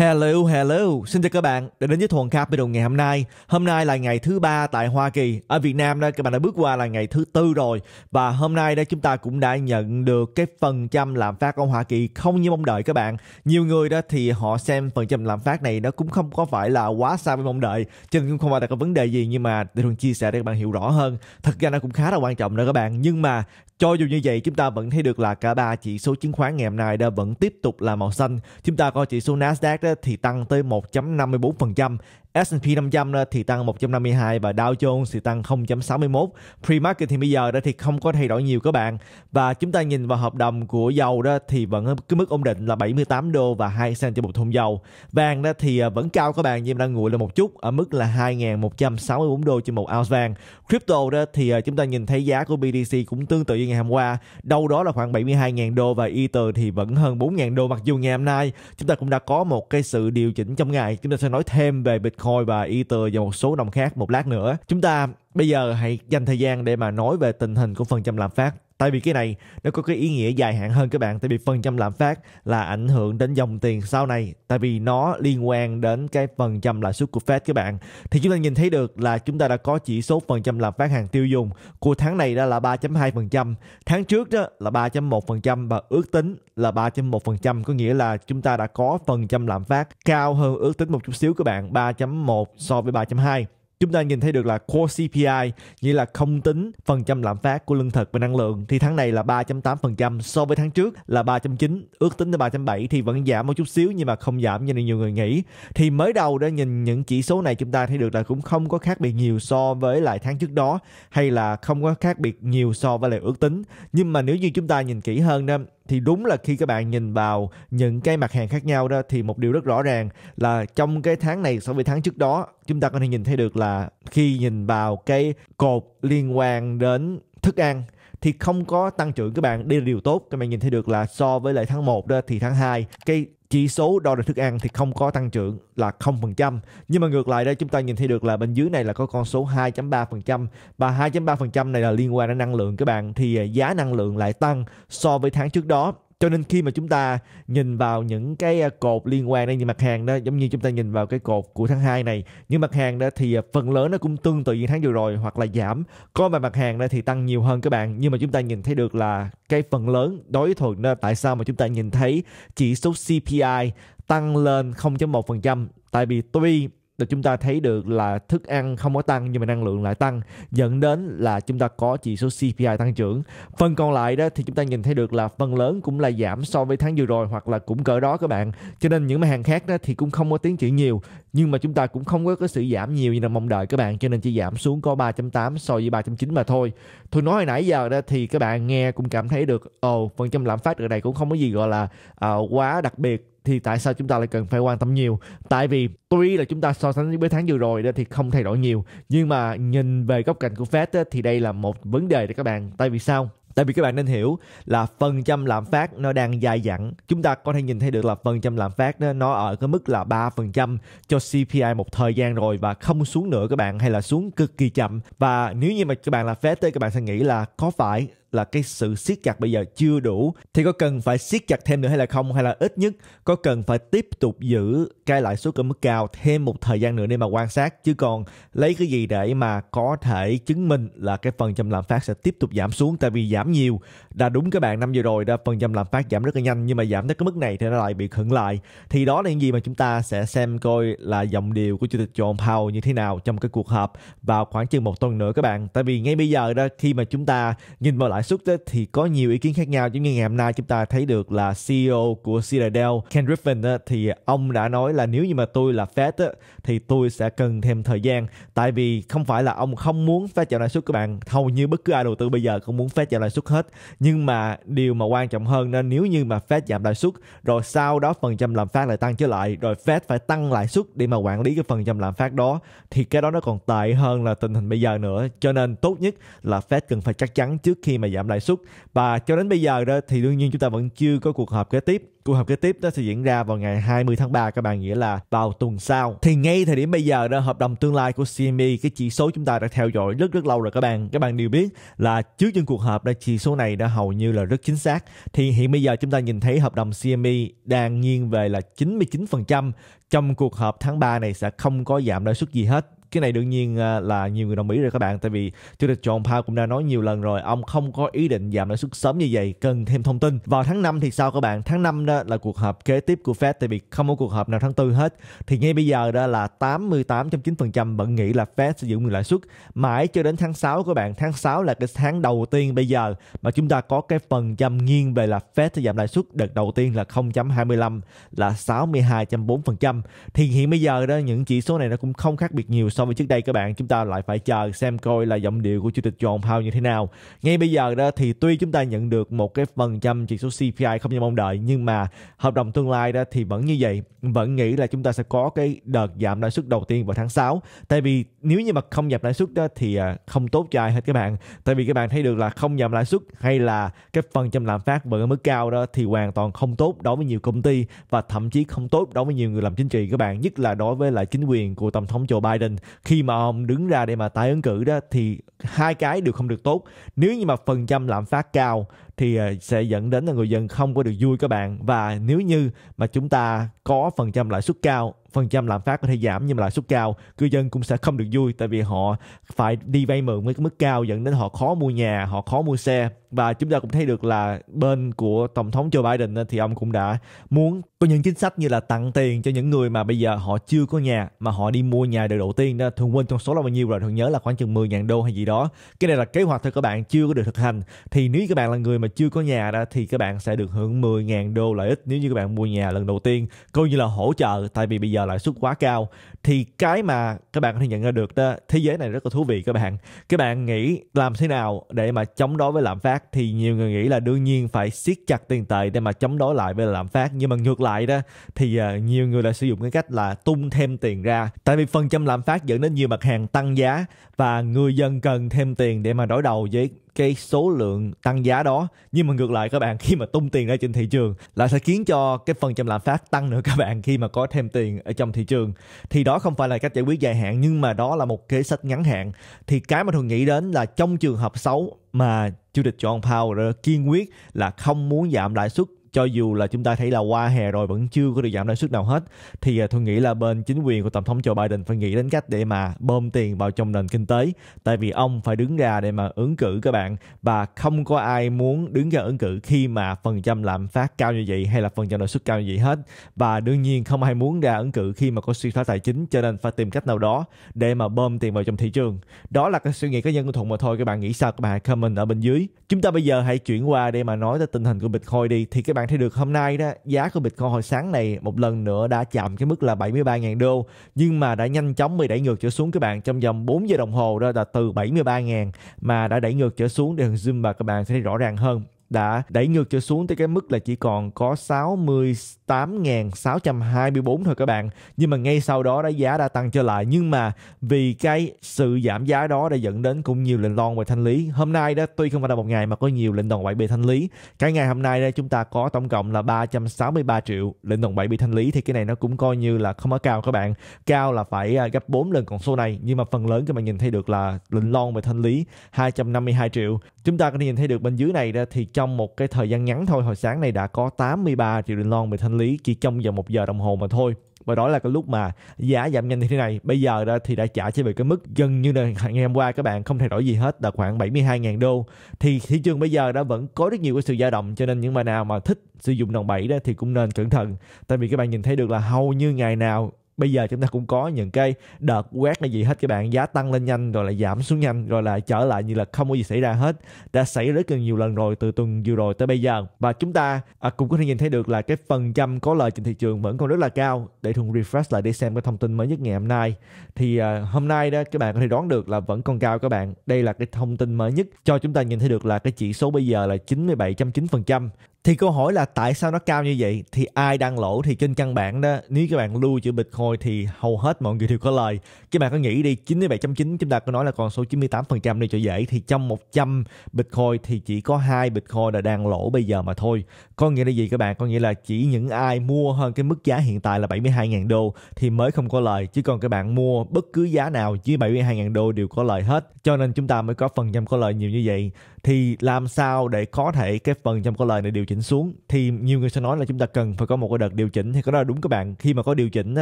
Hello, hello, xin chào các bạn đã đến với Thuần Capital ngày hôm nay. Hôm nay là ngày thứ ba tại Hoa Kỳ, ở Việt Nam đó các bạn đã bước qua là ngày thứ tư rồi và hôm nay đó chúng ta cũng đã nhận được cái phần trăm lạm phát ở Hoa Kỳ không như mong đợi các bạn. Nhiều người đó thì họ xem phần trăm lạm phát này nó cũng không có phải là quá xa với mong đợi, cho nên cũng không phải là có vấn đề gì nhưng mà để thường chia sẻ để các bạn hiểu rõ hơn. Thật ra nó cũng khá là quan trọng đó các bạn, nhưng mà cho dù như vậy chúng ta vẫn thấy được là cả ba chỉ số chứng khoán ngày hôm nay đã vẫn tiếp tục là màu xanh. Chúng ta có chỉ số Nasdaq đó thì tăng tới 1.54%, S&P 500 thì tăng 152 và Dow Jones thì tăng 0.61. Pre-market thì bây giờ đó thì không có thay đổi nhiều các bạn. Và chúng ta nhìn vào hợp đồng của dầu đó thì vẫn cái mức ổn định là 78 đô và 2 cent cho một thùng dầu. Vàng đó thì à, vẫn cao các bạn nhưng đang nguội lên một chút ở mức là 2.164 đô trên một ounce vàng. Crypto đó thì à, chúng ta nhìn thấy giá của BTC cũng tương tự như ngày hôm qua, đâu đó là khoảng 72.000 đô và Ether thì vẫn hơn 4.000 đô mặc dù ngày hôm nay chúng ta cũng đã có một cái sự điều chỉnh trong ngày. Chúng ta sẽ nói thêm về Bitcoin Bitcoin và Ether và một số đồng khác một lát nữa. Chúng ta bây giờ hãy dành thời gian để mà nói về tình hình của phần trăm lạm phát tại vì cái này nó có cái ý nghĩa dài hạn hơn các bạn tại vì phần trăm lạm phát là ảnh hưởng đến dòng tiền sau này tại vì nó liên quan đến cái phần trăm lãi suất của Fed các bạn thì chúng ta nhìn thấy được là chúng ta đã có chỉ số phần trăm lạm phát hàng tiêu dùng của tháng này đó là 3.2% tháng trước đó là 3.1% và ước tính là 3.1% có nghĩa là chúng ta đã có phần trăm lạm phát cao hơn ước tính một chút xíu các bạn 3.1 so với 3.2 chúng ta nhìn thấy được là core CPI nghĩa là không tính phần trăm lạm phát của lương thực và năng lượng thì tháng này là 3.8% so với tháng trước là 3.9 ước tính tới 3.7 thì vẫn giảm một chút xíu nhưng mà không giảm như nhiều người nghĩ thì mới đầu đã nhìn những chỉ số này chúng ta thấy được là cũng không có khác biệt nhiều so với lại tháng trước đó hay là không có khác biệt nhiều so với lại ước tính nhưng mà nếu như chúng ta nhìn kỹ hơn đó thì đúng là khi các bạn nhìn vào những cái mặt hàng khác nhau đó thì một điều rất rõ ràng là trong cái tháng này so với tháng trước đó chúng ta có thể nhìn thấy được là khi nhìn vào cái cột liên quan đến thức ăn thì không có tăng trưởng các bạn đi là điều tốt các bạn nhìn thấy được là so với lại tháng 1 đó thì tháng 2 cái chỉ số đo được thức ăn thì không có tăng trưởng là 0%. Nhưng mà ngược lại đây chúng ta nhìn thấy được là bên dưới này là có con số 2.3% và 2.3% này là liên quan đến năng lượng các bạn thì à, giá năng lượng lại tăng so với tháng trước đó cho nên khi mà chúng ta nhìn vào những cái à, cột liên quan đến những mặt hàng đó giống như chúng ta nhìn vào cái cột của tháng 2 này những mặt hàng đó thì à, phần lớn nó cũng tương tự như tháng vừa rồi hoặc là giảm có vài mặt hàng đó thì tăng nhiều hơn các bạn nhưng mà chúng ta nhìn thấy được là cái phần lớn đối thuận đó tại sao mà chúng ta nhìn thấy chỉ số CPI tăng lên 0.1% tại vì tuy là chúng ta thấy được là thức ăn không có tăng nhưng mà năng lượng lại tăng dẫn đến là chúng ta có chỉ số CPI tăng trưởng phần còn lại đó thì chúng ta nhìn thấy được là phần lớn cũng là giảm so với tháng vừa rồi hoặc là cũng cỡ đó các bạn cho nên những mặt hàng khác đó thì cũng không có tiến triển nhiều nhưng mà chúng ta cũng không có cái sự giảm nhiều như là mong đợi các bạn cho nên chỉ giảm xuống có 3.8 so với 3.9 mà thôi tôi nói hồi nãy giờ đó thì các bạn nghe cũng cảm thấy được ồ phần trăm lạm phát ở đây cũng không có gì gọi là uh, quá đặc biệt thì tại sao chúng ta lại cần phải quan tâm nhiều tại vì tuy là chúng ta so sánh với tháng vừa rồi đó thì không thay đổi nhiều nhưng mà nhìn về góc cạnh của Fed á, thì đây là một vấn đề để các bạn tại vì sao tại vì các bạn nên hiểu là phần trăm lạm phát nó đang dài dẳng chúng ta có thể nhìn thấy được là phần trăm lạm phát đó, nó ở cái mức là 3% cho CPI một thời gian rồi và không xuống nữa các bạn hay là xuống cực kỳ chậm và nếu như mà các bạn là Fed thì các bạn sẽ nghĩ là có phải là cái sự siết chặt bây giờ chưa đủ thì có cần phải siết chặt thêm nữa hay là không hay là ít nhất có cần phải tiếp tục giữ cái lãi suất ở mức cao thêm một thời gian nữa để mà quan sát chứ còn lấy cái gì để mà có thể chứng minh là cái phần trăm lạm phát sẽ tiếp tục giảm xuống tại vì giảm nhiều đã đúng các bạn năm vừa rồi đã phần trăm lạm phát giảm rất là nhanh nhưng mà giảm tới cái mức này thì nó lại bị khựng lại thì đó là những gì mà chúng ta sẽ xem coi là dòng điều của chủ tịch John Powell như thế nào trong cái cuộc họp vào khoảng chừng một tuần nữa các bạn tại vì ngay bây giờ đó khi mà chúng ta nhìn vào lại lãi suất ấy, thì có nhiều ý kiến khác nhau giống như ngày hôm nay chúng ta thấy được là CEO của Citadel Ken Griffin ấy, thì ông đã nói là nếu như mà tôi là Fed ấy, thì tôi sẽ cần thêm thời gian tại vì không phải là ông không muốn Fed giảm lãi suất các bạn hầu như bất cứ ai đầu tư bây giờ cũng muốn Fed giảm lãi suất hết nhưng mà điều mà quan trọng hơn nên nếu như mà Fed giảm lãi suất rồi sau đó phần trăm lạm phát lại tăng trở lại rồi Fed phải tăng lãi suất để mà quản lý cái phần trăm lạm phát đó thì cái đó nó còn tệ hơn là tình hình bây giờ nữa cho nên tốt nhất là Fed cần phải chắc chắn trước khi mà giảm lãi suất và cho đến bây giờ đó thì đương nhiên chúng ta vẫn chưa có cuộc họp kế tiếp cuộc họp kế tiếp đó sẽ diễn ra vào ngày 20 tháng 3 các bạn nghĩa là vào tuần sau thì ngay thời điểm bây giờ đó hợp đồng tương lai của CME cái chỉ số chúng ta đã theo dõi rất rất lâu rồi các bạn các bạn đều biết là trước những cuộc họp đó chỉ số này đã hầu như là rất chính xác thì hiện bây giờ chúng ta nhìn thấy hợp đồng CME đang nghiêng về là 99% trong cuộc họp tháng 3 này sẽ không có giảm lãi suất gì hết cái này đương nhiên à, là nhiều người đồng ý rồi các bạn tại vì chủ tịch John Powell cũng đã nói nhiều lần rồi ông không có ý định giảm lãi suất sớm như vậy cần thêm thông tin vào tháng 5 thì sao các bạn tháng 5 đó là cuộc họp kế tiếp của Fed tại vì không có cuộc họp nào tháng tư hết thì ngay bây giờ đó là 88.9% vẫn nghĩ là Fed sẽ giữ nguyên lãi suất mãi cho đến tháng 6 các bạn tháng 6 là cái tháng đầu tiên bây giờ mà chúng ta có cái phần trăm nghiêng về là Fed sẽ giảm lãi suất đợt đầu tiên là 0.25 là 62.4% thì hiện bây giờ đó những chỉ số này nó cũng không khác biệt nhiều so so với trước đây các bạn chúng ta lại phải chờ xem coi là giọng điệu của chủ tịch John Powell như thế nào ngay bây giờ đó thì tuy chúng ta nhận được một cái phần trăm chỉ số CPI không như mong đợi nhưng mà hợp đồng tương lai đó thì vẫn như vậy vẫn nghĩ là chúng ta sẽ có cái đợt giảm lãi suất đầu tiên vào tháng 6 tại vì nếu như mà không giảm lãi suất đó thì à, không tốt cho ai hết các bạn tại vì các bạn thấy được là không giảm lãi suất hay là cái phần trăm lạm phát vẫn ở mức cao đó thì hoàn toàn không tốt đối với nhiều công ty và thậm chí không tốt đối với nhiều người làm chính trị các bạn nhất là đối với lại chính quyền của tổng thống Joe Biden khi mà ông đứng ra để mà tái ứng cử đó thì hai cái đều không được tốt nếu như mà phần trăm lạm phát cao thì ờ, sẽ dẫn đến là người dân không có được vui các bạn và nếu như mà chúng ta có phần trăm lãi suất cao phần trăm lạm phát có thể giảm nhưng mà lãi suất cao cư dân cũng sẽ không được vui tại vì họ phải đi vay mượn với cái mức cao dẫn đến họ khó mua nhà họ khó mua xe và chúng ta cũng thấy được là bên của tổng thống Joe Biden thì ông cũng đã muốn có những chính sách như là tặng tiền cho những người mà bây giờ họ chưa có nhà mà họ đi mua nhà đời đầu tiên đó thường quên con số là bao nhiêu rồi thường nhớ là khoảng chừng 10.000 đô hay gì đó cái này là kế hoạch thôi các bạn chưa có được thực hành thì nếu các bạn là người mà chưa có nhà đó thì các bạn sẽ được hưởng 10.000 đô lợi ích nếu như các bạn mua nhà lần đầu tiên coi như là hỗ trợ tại vì bây giờ giờ lãi suất quá cao thì cái mà các bạn có thể nhận ra được đó, thế giới này rất là thú vị các bạn các bạn nghĩ làm thế nào để mà chống đối với lạm phát thì nhiều người nghĩ là đương nhiên phải siết chặt tiền tệ để mà chống đối lại với lạm phát nhưng mà ngược lại đó thì ờ, nhiều người lại sử dụng cái cách là tung thêm tiền ra tại vì phần trăm lạm phát dẫn đến nhiều mặt hàng tăng giá và người dân cần thêm tiền để mà đối đầu với cái số lượng tăng giá đó nhưng mà ngược lại các bạn khi mà tung tiền ra trên thị trường lại sẽ khiến cho cái phần trăm lạm phát tăng nữa các bạn khi mà có thêm tiền ở trong thị trường thì đó không phải là cách giải quyết dài hạn nhưng mà đó là một kế sách ngắn hạn thì cái mà thường nghĩ đến là trong trường hợp xấu mà chủ tịch John Powell kiên quyết là không muốn giảm lãi suất cho dù là chúng ta thấy là qua hè rồi vẫn chưa có được giảm lãi suất nào hết thì à, tôi nghĩ là bên chính quyền của tổng thống Joe Biden phải nghĩ đến cách để mà bơm tiền vào trong nền kinh tế tại vì ông phải đứng ra để mà ứng cử các bạn và không có ai muốn đứng ra ứng cử khi mà phần trăm lạm phát cao như vậy hay là phần trăm lãi suất cao như vậy hết và đương nhiên không ai muốn ra ứng cử khi mà có suy thoái tài chính cho nên phải tìm cách nào đó để mà bơm tiền vào trong thị trường đó là cái suy nghĩ cá nhân của thuận mà thôi các bạn nghĩ sao các bạn comment ở bên dưới chúng ta bây giờ hãy chuyển qua để mà nói tới tình hình của bitcoin đi thì các bạn bạn thấy được hôm nay đó giá của Bitcoin hồi sáng này một lần nữa đã chạm cái mức là 73.000 đô nhưng mà đã nhanh chóng bị đẩy ngược trở xuống các bạn trong vòng 4 giờ đồng hồ đó là từ 73.000 mà đã đẩy ngược trở xuống để hình zoom mà các bạn sẽ thấy rõ ràng hơn đã đẩy ngược cho xuống tới cái mức là chỉ còn có 68.624 thôi các bạn. Nhưng mà ngay sau đó đã giá đã tăng trở lại nhưng mà vì cái sự giảm giá đó đã dẫn đến cũng nhiều lệnh lon về thanh lý. Hôm nay đó tuy không phải là một ngày mà có nhiều lệnh đòn 7B thanh lý. Cái ngày hôm nay đây chúng ta có tổng cộng là 363 triệu lệnh đòn 7 bị thanh lý thì cái này nó cũng coi như là không có cao các bạn. Cao là phải à, gấp 4 lần con số này nhưng mà phần lớn các bạn nhìn thấy được là lệnh lon về thanh lý 252 triệu. Chúng ta có thể nhìn thấy được bên dưới này thì trong một cái thời gian ngắn thôi hồi sáng này đã có 83 triệu đồng lon bị thanh lý chỉ trong vòng một giờ đồng hồ mà thôi và đó là cái lúc mà giá giảm nhanh như thế này bây giờ đó thì đã trả trên về cái mức gần như là ngày hôm qua các bạn không thay đổi gì hết là khoảng 72.000 đô thì thị trường bây giờ đã vẫn có rất nhiều cái sự dao động cho nên những bạn nào mà thích sử dụng đồng bảy đó thì cũng nên cẩn thận tại vì các bạn nhìn thấy được là hầu như ngày nào bây giờ chúng ta cũng có những cái đợt quét là gì hết các bạn giá tăng lên nhanh rồi là giảm xuống nhanh rồi là trở lại như là không có gì xảy ra hết đã xảy rất là nhiều lần rồi từ tuần vừa rồi tới bây giờ và chúng ta à, cũng có thể nhìn thấy được là cái phần trăm có lời trên thị trường vẫn còn rất là cao để thùng refresh lại để xem cái thông tin mới nhất ngày hôm nay thì à, hôm nay đó các bạn có thể đoán được là vẫn còn cao các bạn đây là cái thông tin mới nhất cho chúng ta nhìn thấy được là cái chỉ số bây giờ là 97.9% thì câu hỏi là tại sao nó cao như vậy thì ai đang lỗ thì trên căn bản đó nếu các bạn lưu trữ bitcoin thì hầu hết mọi người đều có lời các bạn có nghĩ đi 97.9 chúng ta có nói là còn số 98% đi cho dễ thì trong 100 bitcoin thì chỉ có hai bitcoin là đang lỗ bây giờ mà thôi có nghĩa là gì các bạn có nghĩa là chỉ những ai mua hơn cái mức giá hiện tại là 72.000 đô thì mới không có lời chứ còn các bạn mua bất cứ giá nào dưới 72.000 đô đều có lời hết cho nên chúng ta mới có phần trăm có lời nhiều như vậy thì làm sao để có thể cái phần trong câu lời này điều chỉnh xuống thì nhiều người sẽ nói là chúng ta cần phải có một cái đợt điều chỉnh thì có đó là đúng các bạn khi mà có điều chỉnh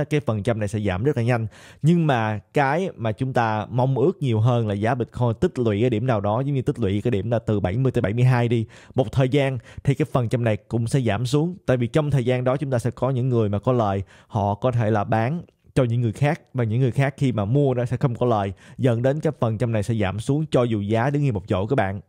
cái phần trăm này sẽ giảm rất là nhanh nhưng mà cái mà chúng ta mong ước nhiều hơn là giá bitcoin tích lũy ở điểm nào đó giống như tích lũy cái điểm là từ 70 tới 72 đi một thời gian thì cái phần trăm này cũng sẽ giảm xuống tại vì trong thời gian đó chúng ta sẽ có những người mà có lời họ có thể là bán cho những người khác và những người khác khi mà mua nó sẽ không có lời dẫn đến cái phần trăm này sẽ giảm xuống cho dù giá đứng yên một chỗ các bạn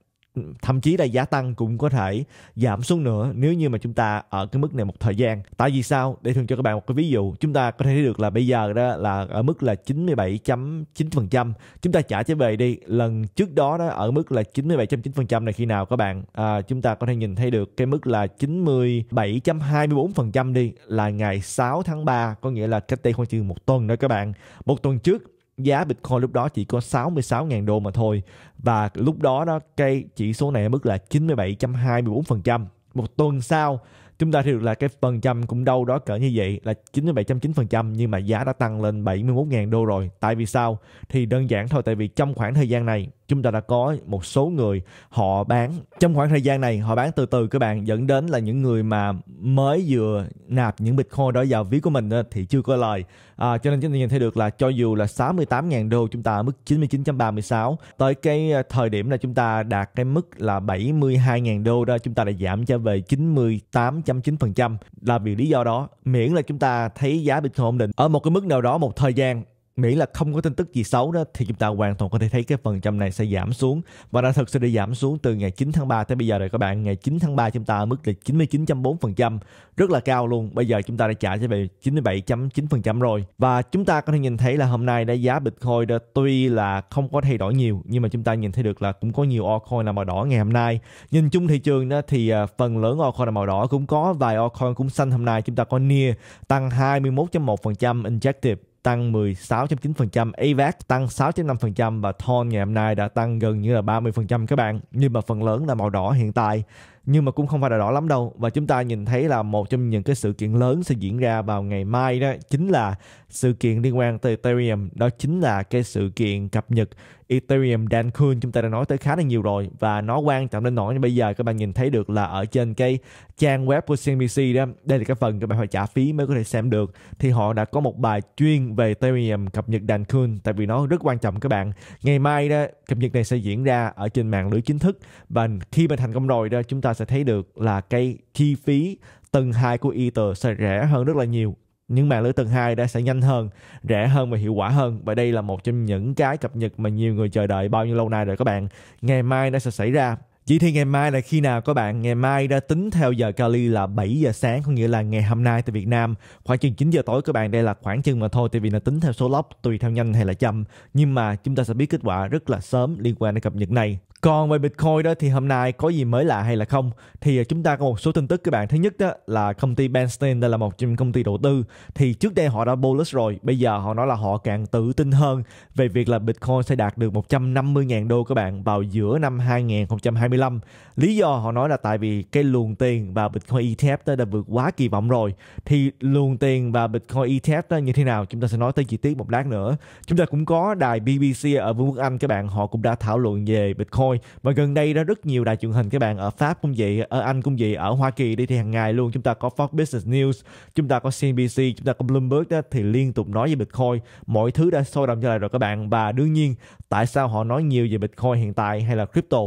thậm chí là giá tăng cũng có thể giảm xuống nữa nếu như mà chúng ta ở cái mức này một thời gian. Tại vì sao? Để thường cho các bạn một cái ví dụ, chúng ta có thể thấy được là bây giờ đó là ở mức là 97.9%. Chúng ta trả trở về đi, lần trước đó đó ở mức là 97.9% này khi nào các bạn à, chúng ta có thể nhìn thấy được cái mức là 97.24% đi là ngày 6 tháng 3, có nghĩa là cách đây khoảng chừng một tuần đó các bạn. Một tuần trước giá Bitcoin lúc đó chỉ có 66.000 đô mà thôi và lúc đó đó cái chỉ số này ở mức là 97.24%. Một tuần sau chúng ta thì được là cái phần trăm cũng đâu đó cỡ như vậy là 97.9% nhưng mà giá đã tăng lên 71.000 đô rồi. Tại vì sao? Thì đơn giản thôi tại vì trong khoảng thời gian này chúng ta đã có một số người họ bán trong khoảng thời gian này họ bán từ từ các bạn dẫn đến là những người mà mới vừa nạp những bitcoin đó vào ví của mình thì chưa có lời à, cho nên chúng ta nhìn thấy được là cho dù là 68.000 đô chúng ta ở mức 99.36 tới cái à, thời điểm là chúng ta đạt cái mức là 72.000 đô đó chúng ta đã giảm cho về 98.9% là vì lý do đó miễn là chúng ta thấy giá bitcoin ổn định ở một cái mức nào đó một thời gian Mỹ là không có tin tức gì xấu đó thì chúng ta hoàn toàn có thể thấy cái phần trăm này sẽ giảm xuống và đã thực sự đã giảm xuống từ ngày 9 tháng 3 tới bây giờ rồi các bạn. Ngày 9 tháng 3 chúng ta ở mức là 99.4%, rất là cao luôn. Bây giờ chúng ta đã trả cho về 97.9% rồi. Và chúng ta có thể nhìn thấy là hôm nay đã giá Bitcoin đã tuy là không có thay đổi nhiều nhưng mà chúng ta nhìn thấy được là cũng có nhiều altcoin là màu đỏ ngày hôm nay. Nhìn chung thị trường đó thì à, phần lớn altcoin là màu đỏ cũng có vài altcoin cũng xanh hôm nay. Chúng ta có Near tăng 21.1%, Injective tăng 16.9%, AVAX tăng 6.5% và TON ngày hôm nay đã tăng gần như là 30% các bạn. Nhưng mà phần lớn là màu đỏ hiện tại. Nhưng mà cũng không phải là đỏ lắm đâu. Và chúng ta nhìn thấy là một trong những cái sự kiện lớn sẽ diễn ra vào ngày mai đó chính là sự kiện liên quan tới Ethereum. Đó chính là cái sự kiện cập nhật Ethereum Dancun chúng ta đã nói tới khá là nhiều rồi và nó quan trọng đến nỗi như bây giờ các bạn nhìn thấy được là ở trên cái trang web của CNBC đó đây là cái phần các bạn phải trả phí mới có thể xem được thì họ đã có một bài chuyên về Ethereum cập nhật Dancun tại vì nó rất quan trọng các bạn ngày mai đó cập nhật này sẽ diễn ra ở trên mạng lưới chính thức và khi mà thành công rồi đó chúng ta sẽ thấy được là cái chi phí tầng 2 của Ether sẽ rẻ hơn rất là nhiều nhưng mạng lưới tầng 2 đã sẽ nhanh hơn, rẻ hơn và hiệu quả hơn. Và đây là một trong những cái cập nhật mà nhiều người chờ đợi bao nhiêu lâu nay rồi các bạn. Ngày mai nó sẽ xảy ra. Chỉ thì ngày mai là khi nào các bạn? Ngày mai đã tính theo giờ Cali là 7 giờ sáng, có nghĩa là ngày hôm nay tại Việt Nam. Khoảng chừng 9 giờ tối các bạn, đây là khoảng chừng mà thôi, tại vì là tính theo số lốc, tùy theo nhanh hay là chậm. Nhưng mà chúng ta sẽ biết kết quả rất là sớm liên quan đến cập nhật này còn về Bitcoin đó thì hôm nay có gì mới lạ hay là không thì à, chúng ta có một số tin tức các bạn. Thứ nhất đó là công ty Bernstein đây là một trong công ty đầu tư thì trước đây họ đã bullish rồi, bây giờ họ nói là họ càng tự tin hơn về việc là Bitcoin sẽ đạt được 150.000 đô các bạn vào giữa năm 2025. Lý do họ nói là tại vì cái luồng tiền và Bitcoin ETF đó đã vượt quá kỳ vọng rồi. Thì luồng tiền và Bitcoin ETF đó như thế nào chúng ta sẽ nói tới chi tiết một lát nữa. Chúng ta cũng có đài BBC ở Vương quốc Anh các bạn, họ cũng đã thảo luận về Bitcoin ngôi và gần đây ra rất nhiều đài truyền hình các bạn ở Pháp cũng vậy ở Anh cũng vậy ở Hoa Kỳ đi thì hàng ngày luôn chúng ta có Fox Business News chúng ta có CNBC chúng ta có Bloomberg đó, thì liên tục nói về Bitcoin mọi thứ đã sôi động trở lại rồi các bạn và đương nhiên tại sao họ nói nhiều về Bitcoin hiện tại hay là crypto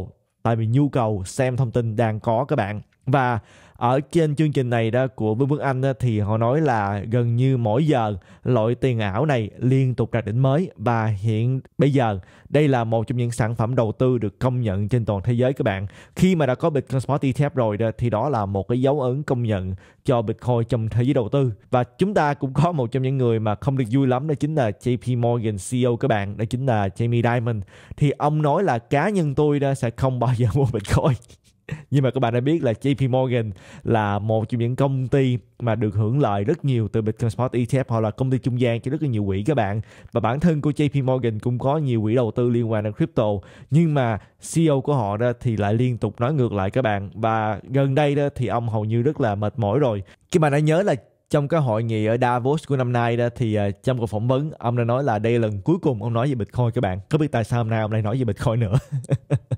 tại vì nhu cầu xem thông tin đang có các bạn và ở trên chương trình này đó của Vương Quốc Anh thì họ nói là gần như mỗi giờ loại tiền ảo này liên tục đạt đỉnh mới và hiện bây giờ đây là một trong những sản phẩm đầu tư được công nhận trên toàn thế giới các bạn. Khi mà đã có Bitcoin Spot ETF rồi đó, thì đó là một cái dấu ấn công nhận cho Bitcoin trong thế giới đầu tư và chúng ta cũng có một trong những người mà không được vui lắm đó chính là JP Morgan CEO các bạn đó chính là Jamie Dimon thì ông nói là cá nhân tôi đó sẽ không bao giờ mua Bitcoin nhưng mà các bạn đã biết là JP Morgan là một trong những công ty mà được hưởng lợi rất nhiều từ Bitcoin Spot ETF họ là công ty trung gian cho rất là nhiều quỹ các bạn và bản thân của JP Morgan cũng có nhiều quỹ đầu tư liên quan đến crypto nhưng mà CEO của họ đó thì lại liên tục nói ngược lại các bạn và gần đây đó thì ông hầu như rất là mệt mỏi rồi các bạn đã nhớ là trong cái hội nghị ở Davos của năm nay đó thì à, trong cuộc phỏng vấn ông đã nói là đây là lần cuối cùng ông nói về Bitcoin các bạn có biết tại sao hôm nay ông lại nói về Bitcoin nữa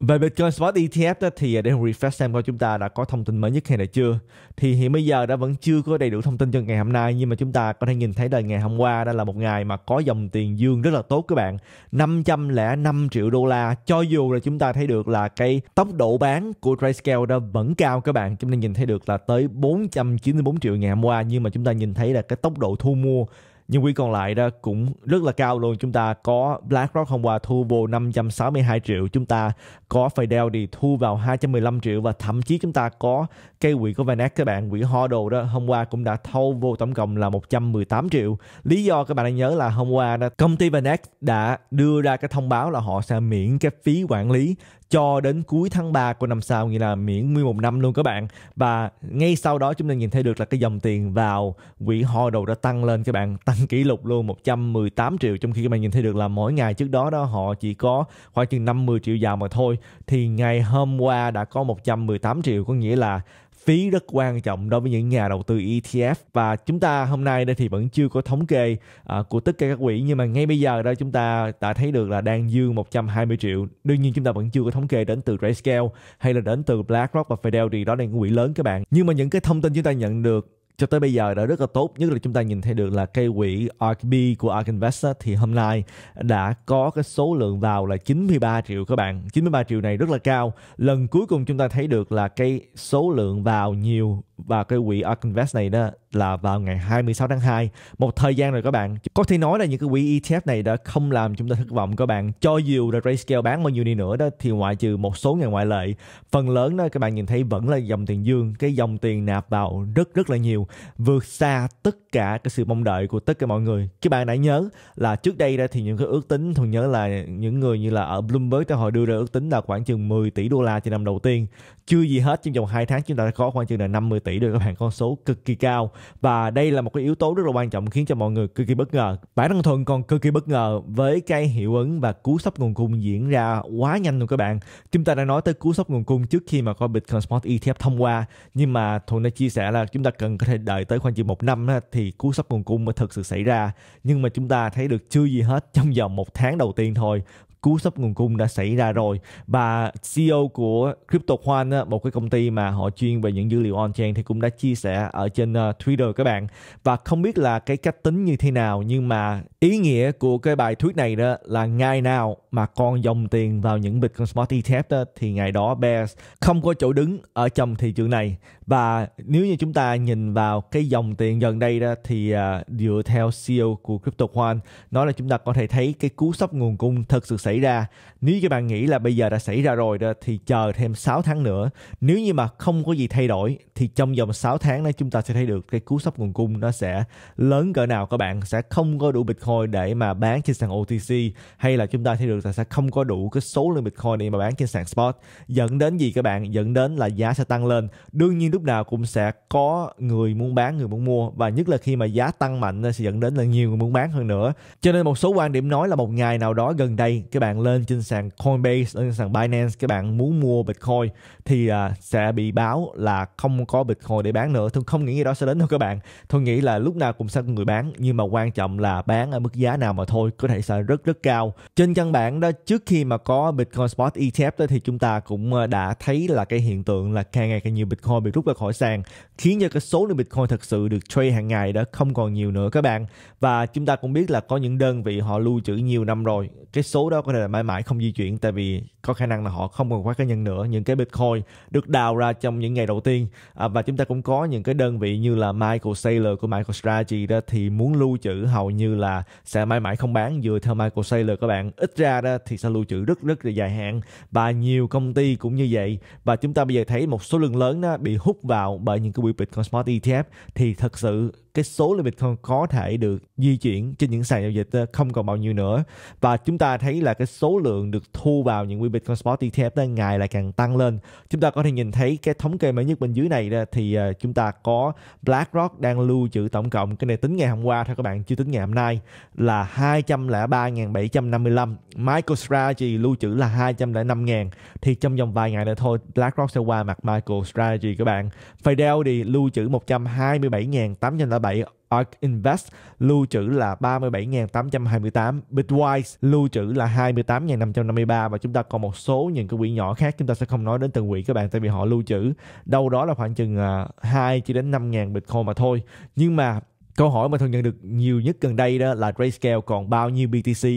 Về Bitcoin Spot ETF đó thì để refresh xem coi chúng ta đã có thông tin mới nhất hay là chưa. Thì hiện bây giờ đã vẫn chưa có đầy đủ thông tin cho ngày hôm nay nhưng mà chúng ta có thể nhìn thấy là ngày hôm qua đó là một ngày mà có dòng tiền dương rất là tốt các bạn. 505 triệu đô la cho dù là chúng ta thấy được là cái tốc độ bán của Grayscale đó vẫn cao các bạn. Chúng ta nhìn thấy được là tới 494 triệu ngày hôm qua nhưng mà chúng ta nhìn thấy là cái tốc độ thu mua nhưng quỹ còn lại đó cũng rất là cao luôn chúng ta có BlackRock hôm qua thu vô 562 triệu chúng ta có fidelity thu vào 215 triệu và thậm chí chúng ta có cây quỹ của Vanex các bạn quỹ Hodl đó hôm qua cũng đã thâu vô tổng cộng là 118 triệu lý do các bạn hãy nhớ là hôm qua đó, công ty Vanex đã đưa ra cái thông báo là họ sẽ miễn cái phí quản lý cho đến cuối tháng 3 của năm sau nghĩa là miễn nguyên một năm luôn các bạn và ngay sau đó chúng ta nhìn thấy được là cái dòng tiền vào quỹ ho đầu đã tăng lên các bạn tăng kỷ lục luôn 118 triệu trong khi các bạn nhìn thấy được là mỗi ngày trước đó đó họ chỉ có khoảng chừng 50 triệu vào mà thôi thì ngày hôm qua đã có 118 triệu có nghĩa là phí rất quan trọng đối với những nhà đầu tư ETF và chúng ta hôm nay đây thì vẫn chưa có thống kê uh, của tất cả các quỹ nhưng mà ngay bây giờ đó chúng ta đã thấy được là đang dư 120 triệu đương nhiên chúng ta vẫn chưa có thống kê đến từ Grayscale hay là đến từ BlackRock và Fidelity đó là những quỹ lớn các bạn nhưng mà những cái thông tin chúng ta nhận được cho tới bây giờ đã rất là tốt nhất là chúng ta nhìn thấy được là cây quỹ ARKB của ARK Invest thì hôm nay đã có cái số lượng vào là 93 triệu các bạn 93 triệu này rất là cao lần cuối cùng chúng ta thấy được là cái số lượng vào nhiều và cái quỹ Ark Invest này đó là vào ngày 26 tháng 2 một thời gian rồi các bạn có thể nói là những cái quỹ ETF này đã không làm chúng ta thất vọng các bạn cho dù là Grayscale bán bao nhiêu đi nữa đó thì ngoại trừ một số ngày ngoại lệ phần lớn đó các bạn nhìn thấy vẫn là dòng tiền dương cái dòng tiền nạp vào rất rất là nhiều vượt xa tất cả cái sự mong đợi của tất cả mọi người các bạn đã nhớ là trước đây đó thì những cái ước tính thường nhớ là những người như là ở Bloomberg thì họ đưa ra ước tính là khoảng chừng 10 tỷ đô la trên năm đầu tiên chưa gì hết trong vòng 2 tháng chúng ta đã có khoảng chừng là 50 tỷ được các bạn con số cực kỳ cao và đây là một cái yếu tố rất là quan trọng khiến cho mọi người cực kỳ bất ngờ bản thân thuận còn cực kỳ bất ngờ với cái hiệu ứng và cú sốc nguồn cung diễn ra quá nhanh luôn các bạn chúng ta đã nói tới cú sốc nguồn cung trước khi mà coi Bitcoin Spot ETF thông qua nhưng mà thuận đã chia sẻ là chúng ta cần có thể đợi tới khoảng chừng một năm thì cú sốc nguồn cung mới thực sự xảy ra nhưng mà chúng ta thấy được chưa gì hết trong vòng một tháng đầu tiên thôi cú sốc nguồn cung đã xảy ra rồi và CEO của CryptoQuant một cái công ty mà họ chuyên về những dữ liệu on-chain thì cũng đã chia sẻ ở trên ờ, Twitter các bạn và không biết là cái cách tính như thế nào nhưng mà ý nghĩa của cái bài thuyết này đó là ngày nào mà con dòng tiền vào những Bitcoin Smart ETF đó, thì ngày đó Bears không có chỗ đứng ở trong thị trường này và nếu như chúng ta nhìn vào cái dòng tiền gần đây đó thì uh, dựa theo CEO của CryptoQuant nói là chúng ta có thể thấy cái cú sốc nguồn cung thật sự xảy xảy ra nếu như các bạn nghĩ là bây giờ đã xảy ra rồi đó thì chờ thêm 6 tháng nữa nếu như mà không có gì thay đổi thì trong vòng 6 tháng đó chúng ta sẽ thấy được cái cú sốc nguồn cung nó sẽ lớn cỡ nào các bạn sẽ không có đủ bitcoin để mà bán trên sàn OTC hay là chúng ta thấy được là sẽ không có đủ cái số lượng bitcoin để mà bán trên sàn spot dẫn đến gì các bạn dẫn đến là giá sẽ tăng lên đương nhiên lúc nào cũng sẽ có người muốn bán người muốn mua và nhất là khi mà giá tăng mạnh sẽ dẫn đến là nhiều người muốn bán hơn nữa cho nên một số quan điểm nói là một ngày nào đó gần đây các các bạn lên trên sàn Coinbase lên sàn Binance các bạn muốn mua Bitcoin thì à, sẽ bị báo là không có Bitcoin để bán nữa tôi không nghĩ gì đó sẽ đến đâu các bạn tôi nghĩ là lúc nào cũng sẽ có người bán nhưng mà quan trọng là bán ở mức giá nào mà thôi có thể sẽ rất rất cao trên căn bản đó trước khi mà có Bitcoin Spot ETF đó thì chúng ta cũng à, đã thấy là cái hiện tượng là càng ngày càng nhiều Bitcoin bị rút ra khỏi sàn khiến cho cái số lượng Bitcoin thật sự được trade hàng ngày đó không còn nhiều nữa các bạn và chúng ta cũng biết là có những đơn vị họ lưu trữ nhiều năm rồi cái số đó có thể là mãi mãi không di chuyển tại vì có khả năng là họ không còn khóa cá nhân nữa những cái bitcoin được đào ra trong những ngày đầu tiên à, và chúng ta cũng có những cái đơn vị như là Michael Saylor của Michael Strategy đó thì muốn lưu trữ hầu như là sẽ mãi mãi không bán dựa theo Michael Saylor các bạn ít ra đó thì sẽ lưu trữ rất rất là dài hạn và nhiều công ty cũng như vậy và chúng ta bây giờ thấy một số lượng lớn đó bị hút vào bởi những cái quỹ bitcoin smart ETF thì thật sự cái số lượng Bitcoin có thể được di chuyển trên những sàn giao dịch ờ, không còn bao nhiêu nữa và chúng ta thấy là cái số lượng được thu vào những quỹ Bitcoin Spot ETF tới ngày lại càng tăng lên chúng ta có thể nhìn thấy cái thống kê mới nhất bên dưới này thì ờ, chúng ta có BlackRock đang lưu trữ tổng cộng cái này tính ngày hôm qua thôi các bạn chưa tính ngày hôm nay là 203.755 MicroStrategy lưu trữ là 205.000 thì trong vòng vài ngày nữa thôi BlackRock sẽ qua mặt MicroStrategy các bạn Fidel thì lưu trữ 127.803 37 ARK Invest lưu trữ là 37.828, Bitwise lưu trữ là 28.553 và chúng ta còn một số những cái quỹ nhỏ khác chúng ta sẽ không nói đến từng quỹ các bạn tại vì họ lưu trữ đâu đó là khoảng chừng 2 à, cho đến 5.000 Bitcoin mà thôi. Nhưng mà Câu hỏi mà thường nhận được nhiều nhất gần đây đó là Grayscale còn bao nhiêu BTC?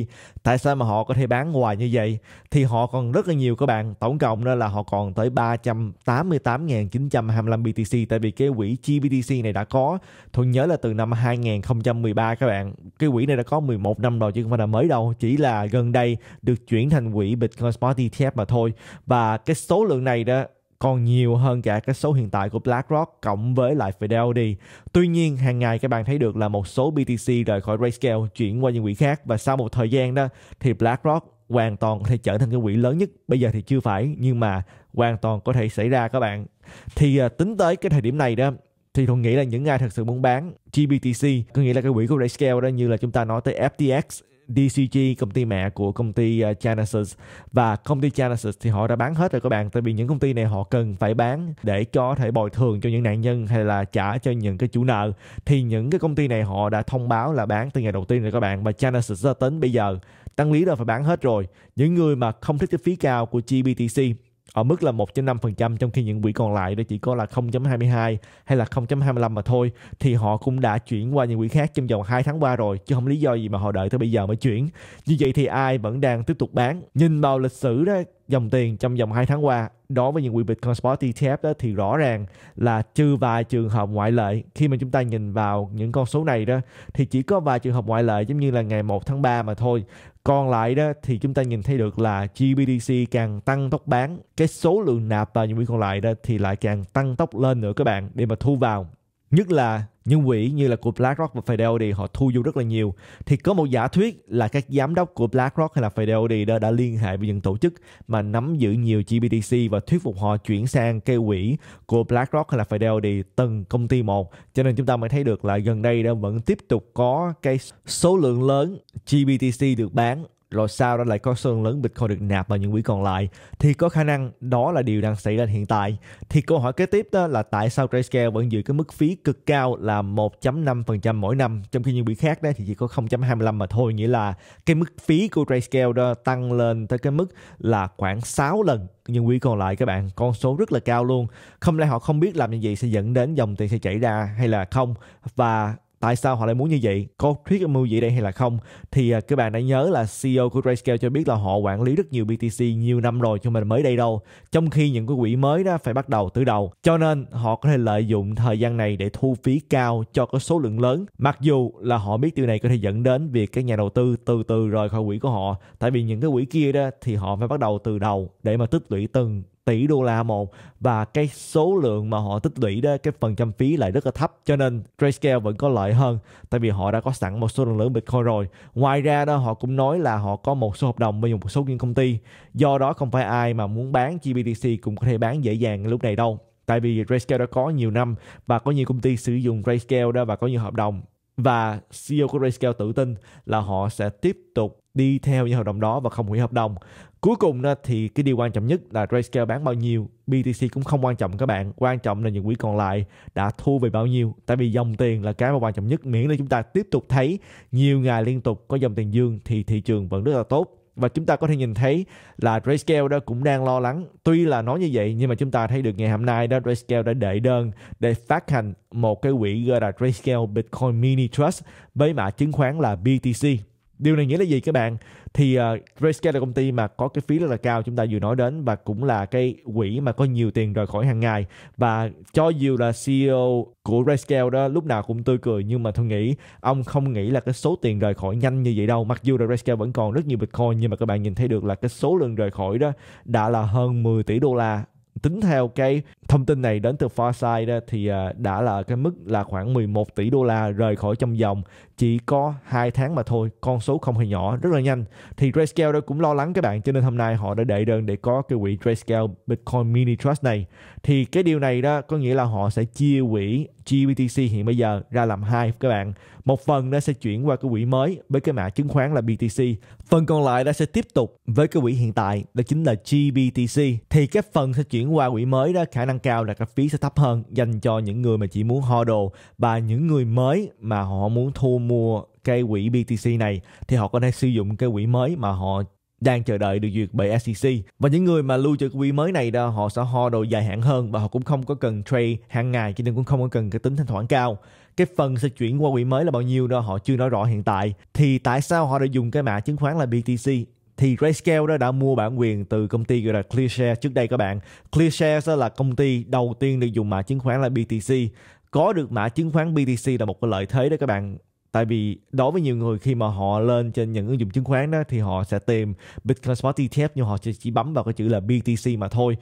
Tại sao mà họ có thể bán hoài như vậy? Thì họ còn rất là nhiều các bạn. Tổng cộng đó là họ còn tới 388.925 BTC tại vì cái quỹ GBTC này đã có. Thuận nhớ là từ năm 2013 các bạn. Cái quỹ này đã có 11 năm rồi chứ không phải là mới đâu. Chỉ là gần đây được chuyển thành quỹ Bitcoin Spot ETF mà thôi. Và cái số lượng này đó còn nhiều hơn cả cái số hiện tại của BlackRock cộng với lại Fidelity. Tuy nhiên, hàng ngày các bạn thấy được là một số BTC rời khỏi RayScale chuyển qua những quỹ khác và sau một thời gian đó thì BlackRock hoàn toàn có thể trở thành cái quỹ lớn nhất bây giờ thì chưa phải nhưng mà hoàn toàn có thể xảy ra các bạn thì à, tính tới cái thời điểm này đó thì tôi nghĩ là những ai thật sự muốn bán GBTC có nghĩa là cái quỹ của RayScale đó như là chúng ta nói tới FTX DCG công ty mẹ của công ty uh, Genesis và công ty Genesis thì họ đã bán hết rồi các bạn tại vì những công ty này họ cần phải bán để cho thể bồi thường cho những nạn nhân hay là trả cho những cái chủ nợ thì những cái công ty này họ đã thông báo là bán từ ngày đầu tiên rồi các bạn và Genesis đã tính bây giờ tăng lý là phải bán hết rồi những người mà không thích cái phí cao của GBTC ở mức là 1.5% trong khi những quỹ còn lại đó chỉ có là 0.22 hay là 0.25 mà thôi thì họ cũng đã chuyển qua những quỹ khác trong vòng 2 tháng qua rồi chứ không lý do gì mà họ đợi tới bây giờ mới chuyển như vậy thì ai vẫn đang tiếp tục bán nhìn vào lịch sử đó dòng tiền trong vòng 2 tháng qua đối với những quỹ Bitcoin Spot ETF đó thì rõ ràng là trừ vài trường hợp ngoại lệ khi mà chúng ta nhìn vào những con số này đó thì chỉ có vài trường hợp ngoại lệ giống như là ngày 1 tháng 3 mà thôi còn lại đó thì chúng ta nhìn thấy được là GBDC càng tăng tốc bán, cái số lượng nạp vào những quỹ còn lại đó thì lại càng tăng tốc lên nữa các bạn để mà thu vào. Nhất là những quỹ như là của BlackRock và Fidelity họ thu vô rất là nhiều thì có một giả thuyết là các giám đốc của BlackRock hay là Fidelity đã, đã liên hệ với những tổ chức mà nắm giữ nhiều GBTC và thuyết phục họ chuyển sang cây quỹ của BlackRock hay là Fidelity từng công ty một cho nên chúng ta mới thấy được là gần đây đã vẫn tiếp tục có cái số lượng lớn GBTC được bán rồi sau đó lại có số lớn Bitcoin được nạp vào những quỹ còn lại thì có khả năng đó là điều đang xảy ra hiện tại. Thì câu hỏi kế tiếp đó là tại sao Grayscale vẫn giữ cái mức phí cực cao là 1.5% mỗi năm trong khi những quỹ khác đấy thì chỉ có 0.25 mà thôi nghĩa là cái mức phí của Grayscale đó tăng lên tới cái mức là khoảng 6 lần những quỹ còn lại các bạn con số rất là cao luôn không lẽ họ không biết làm như vậy sẽ dẫn đến dòng tiền sẽ chảy ra hay là không và tại sao họ lại muốn như vậy có thuyết âm mưu gì đây hay là không thì à, các bạn đã nhớ là CEO của Grayscale cho biết là họ quản lý rất nhiều BTC nhiều năm rồi chứ mình mới đây đâu trong khi những cái quỹ mới đó phải bắt đầu từ đầu cho nên họ có thể lợi dụng thời gian này để thu phí cao cho cái số lượng lớn mặc dù là họ biết điều này có thể dẫn đến việc các nhà đầu tư từ từ rời khỏi quỹ của họ tại vì những cái quỹ kia đó thì họ phải bắt đầu từ đầu để mà tích lũy từng tỷ đô la một và cái số lượng mà họ tích lũy đó cái phần trăm phí lại rất là thấp cho nên Grayscale vẫn có lợi hơn tại vì họ đã có sẵn một số lượng lớn Bitcoin rồi ngoài ra đó họ cũng nói là họ có một số hợp đồng với một số những công ty do đó không phải ai mà muốn bán GBTC cũng có thể bán dễ dàng lúc này đâu tại vì Grayscale đã có nhiều năm và có nhiều công ty sử dụng Grayscale đó và có nhiều hợp đồng và CEO của Grayscale tự tin là họ sẽ tiếp tục đi theo những hợp đồng đó và không hủy hợp đồng. Cuối cùng thì cái điều quan trọng nhất là Grayscale bán bao nhiêu, BTC cũng không quan trọng các bạn, quan trọng là những quỹ còn lại đã thu về bao nhiêu. Tại vì dòng tiền là cái mà quan trọng nhất, miễn là chúng ta tiếp tục thấy nhiều ngày liên tục có dòng tiền dương thì thị trường vẫn rất là tốt và chúng ta có thể nhìn thấy là Grayscale đó cũng đang lo lắng tuy là nói như vậy nhưng mà chúng ta thấy được ngày hôm nay đó Grayscale đã đệ đơn để phát hành một cái quỹ gọi là Grayscale Bitcoin Mini Trust với mã chứng khoán là BTC điều này nghĩa là gì các bạn thì uh, Grayscale là công ty mà có cái phí rất là cao chúng ta vừa nói đến và cũng là cái quỹ mà có nhiều tiền rời khỏi hàng ngày và cho dù là CEO của Grayscale đó lúc nào cũng tươi cười nhưng mà tôi nghĩ ông không nghĩ là cái số tiền rời khỏi nhanh như vậy đâu mặc dù là Grayscale vẫn còn rất nhiều Bitcoin nhưng mà các bạn nhìn thấy được là cái số lượng rời khỏi đó đã là hơn 10 tỷ đô la tính theo cái thông tin này đến từ Farsight đó, thì à, đã là cái mức là khoảng 11 tỷ đô la rời khỏi trong dòng chỉ có 2 tháng mà thôi con số không hề nhỏ rất là nhanh thì Grayscale đó cũng lo lắng các bạn cho nên hôm nay họ đã đệ đơn để có cái quỹ Grayscale Bitcoin Mini Trust này thì cái điều này đó có nghĩa là họ sẽ chia quỹ GBTC hiện bây giờ ra làm hai các bạn. Một phần nó sẽ chuyển qua cái quỹ mới với cái mã chứng khoán là BTC. Phần còn lại nó sẽ tiếp tục với cái quỹ hiện tại đó chính là GBTC. Thì cái phần sẽ chuyển qua quỹ mới đó khả năng cao là cái phí sẽ thấp hơn dành cho những người mà chỉ muốn đồ và những người mới mà họ muốn thu mua cái quỹ BTC này thì họ có thể sử dụng cái quỹ mới mà họ đang chờ đợi được duyệt bởi SEC. Và những người mà lưu trữ quỹ mới này đó, họ sẽ ho đồ dài hạn hơn và họ cũng không có cần trade hàng ngày cho nên cũng không có cần cái tính thanh khoản cao. Cái phần sẽ chuyển qua quỹ mới là bao nhiêu đó họ chưa nói rõ hiện tại. Thì tại sao họ đã dùng cái mã chứng khoán là BTC? thì Grayscale đó đã mua bản quyền từ công ty gọi là ClearShare trước đây các bạn. ClearShare là công ty đầu tiên được dùng mã chứng khoán là BTC. Có được mã chứng khoán BTC là một cái lợi thế đó các bạn tại vì đối với nhiều người khi mà họ lên trên những ứng dụng chứng khoán đó thì họ sẽ tìm Bitcoin Spot ETF nhưng họ chỉ, chỉ bấm vào cái chữ là BTC mà thôi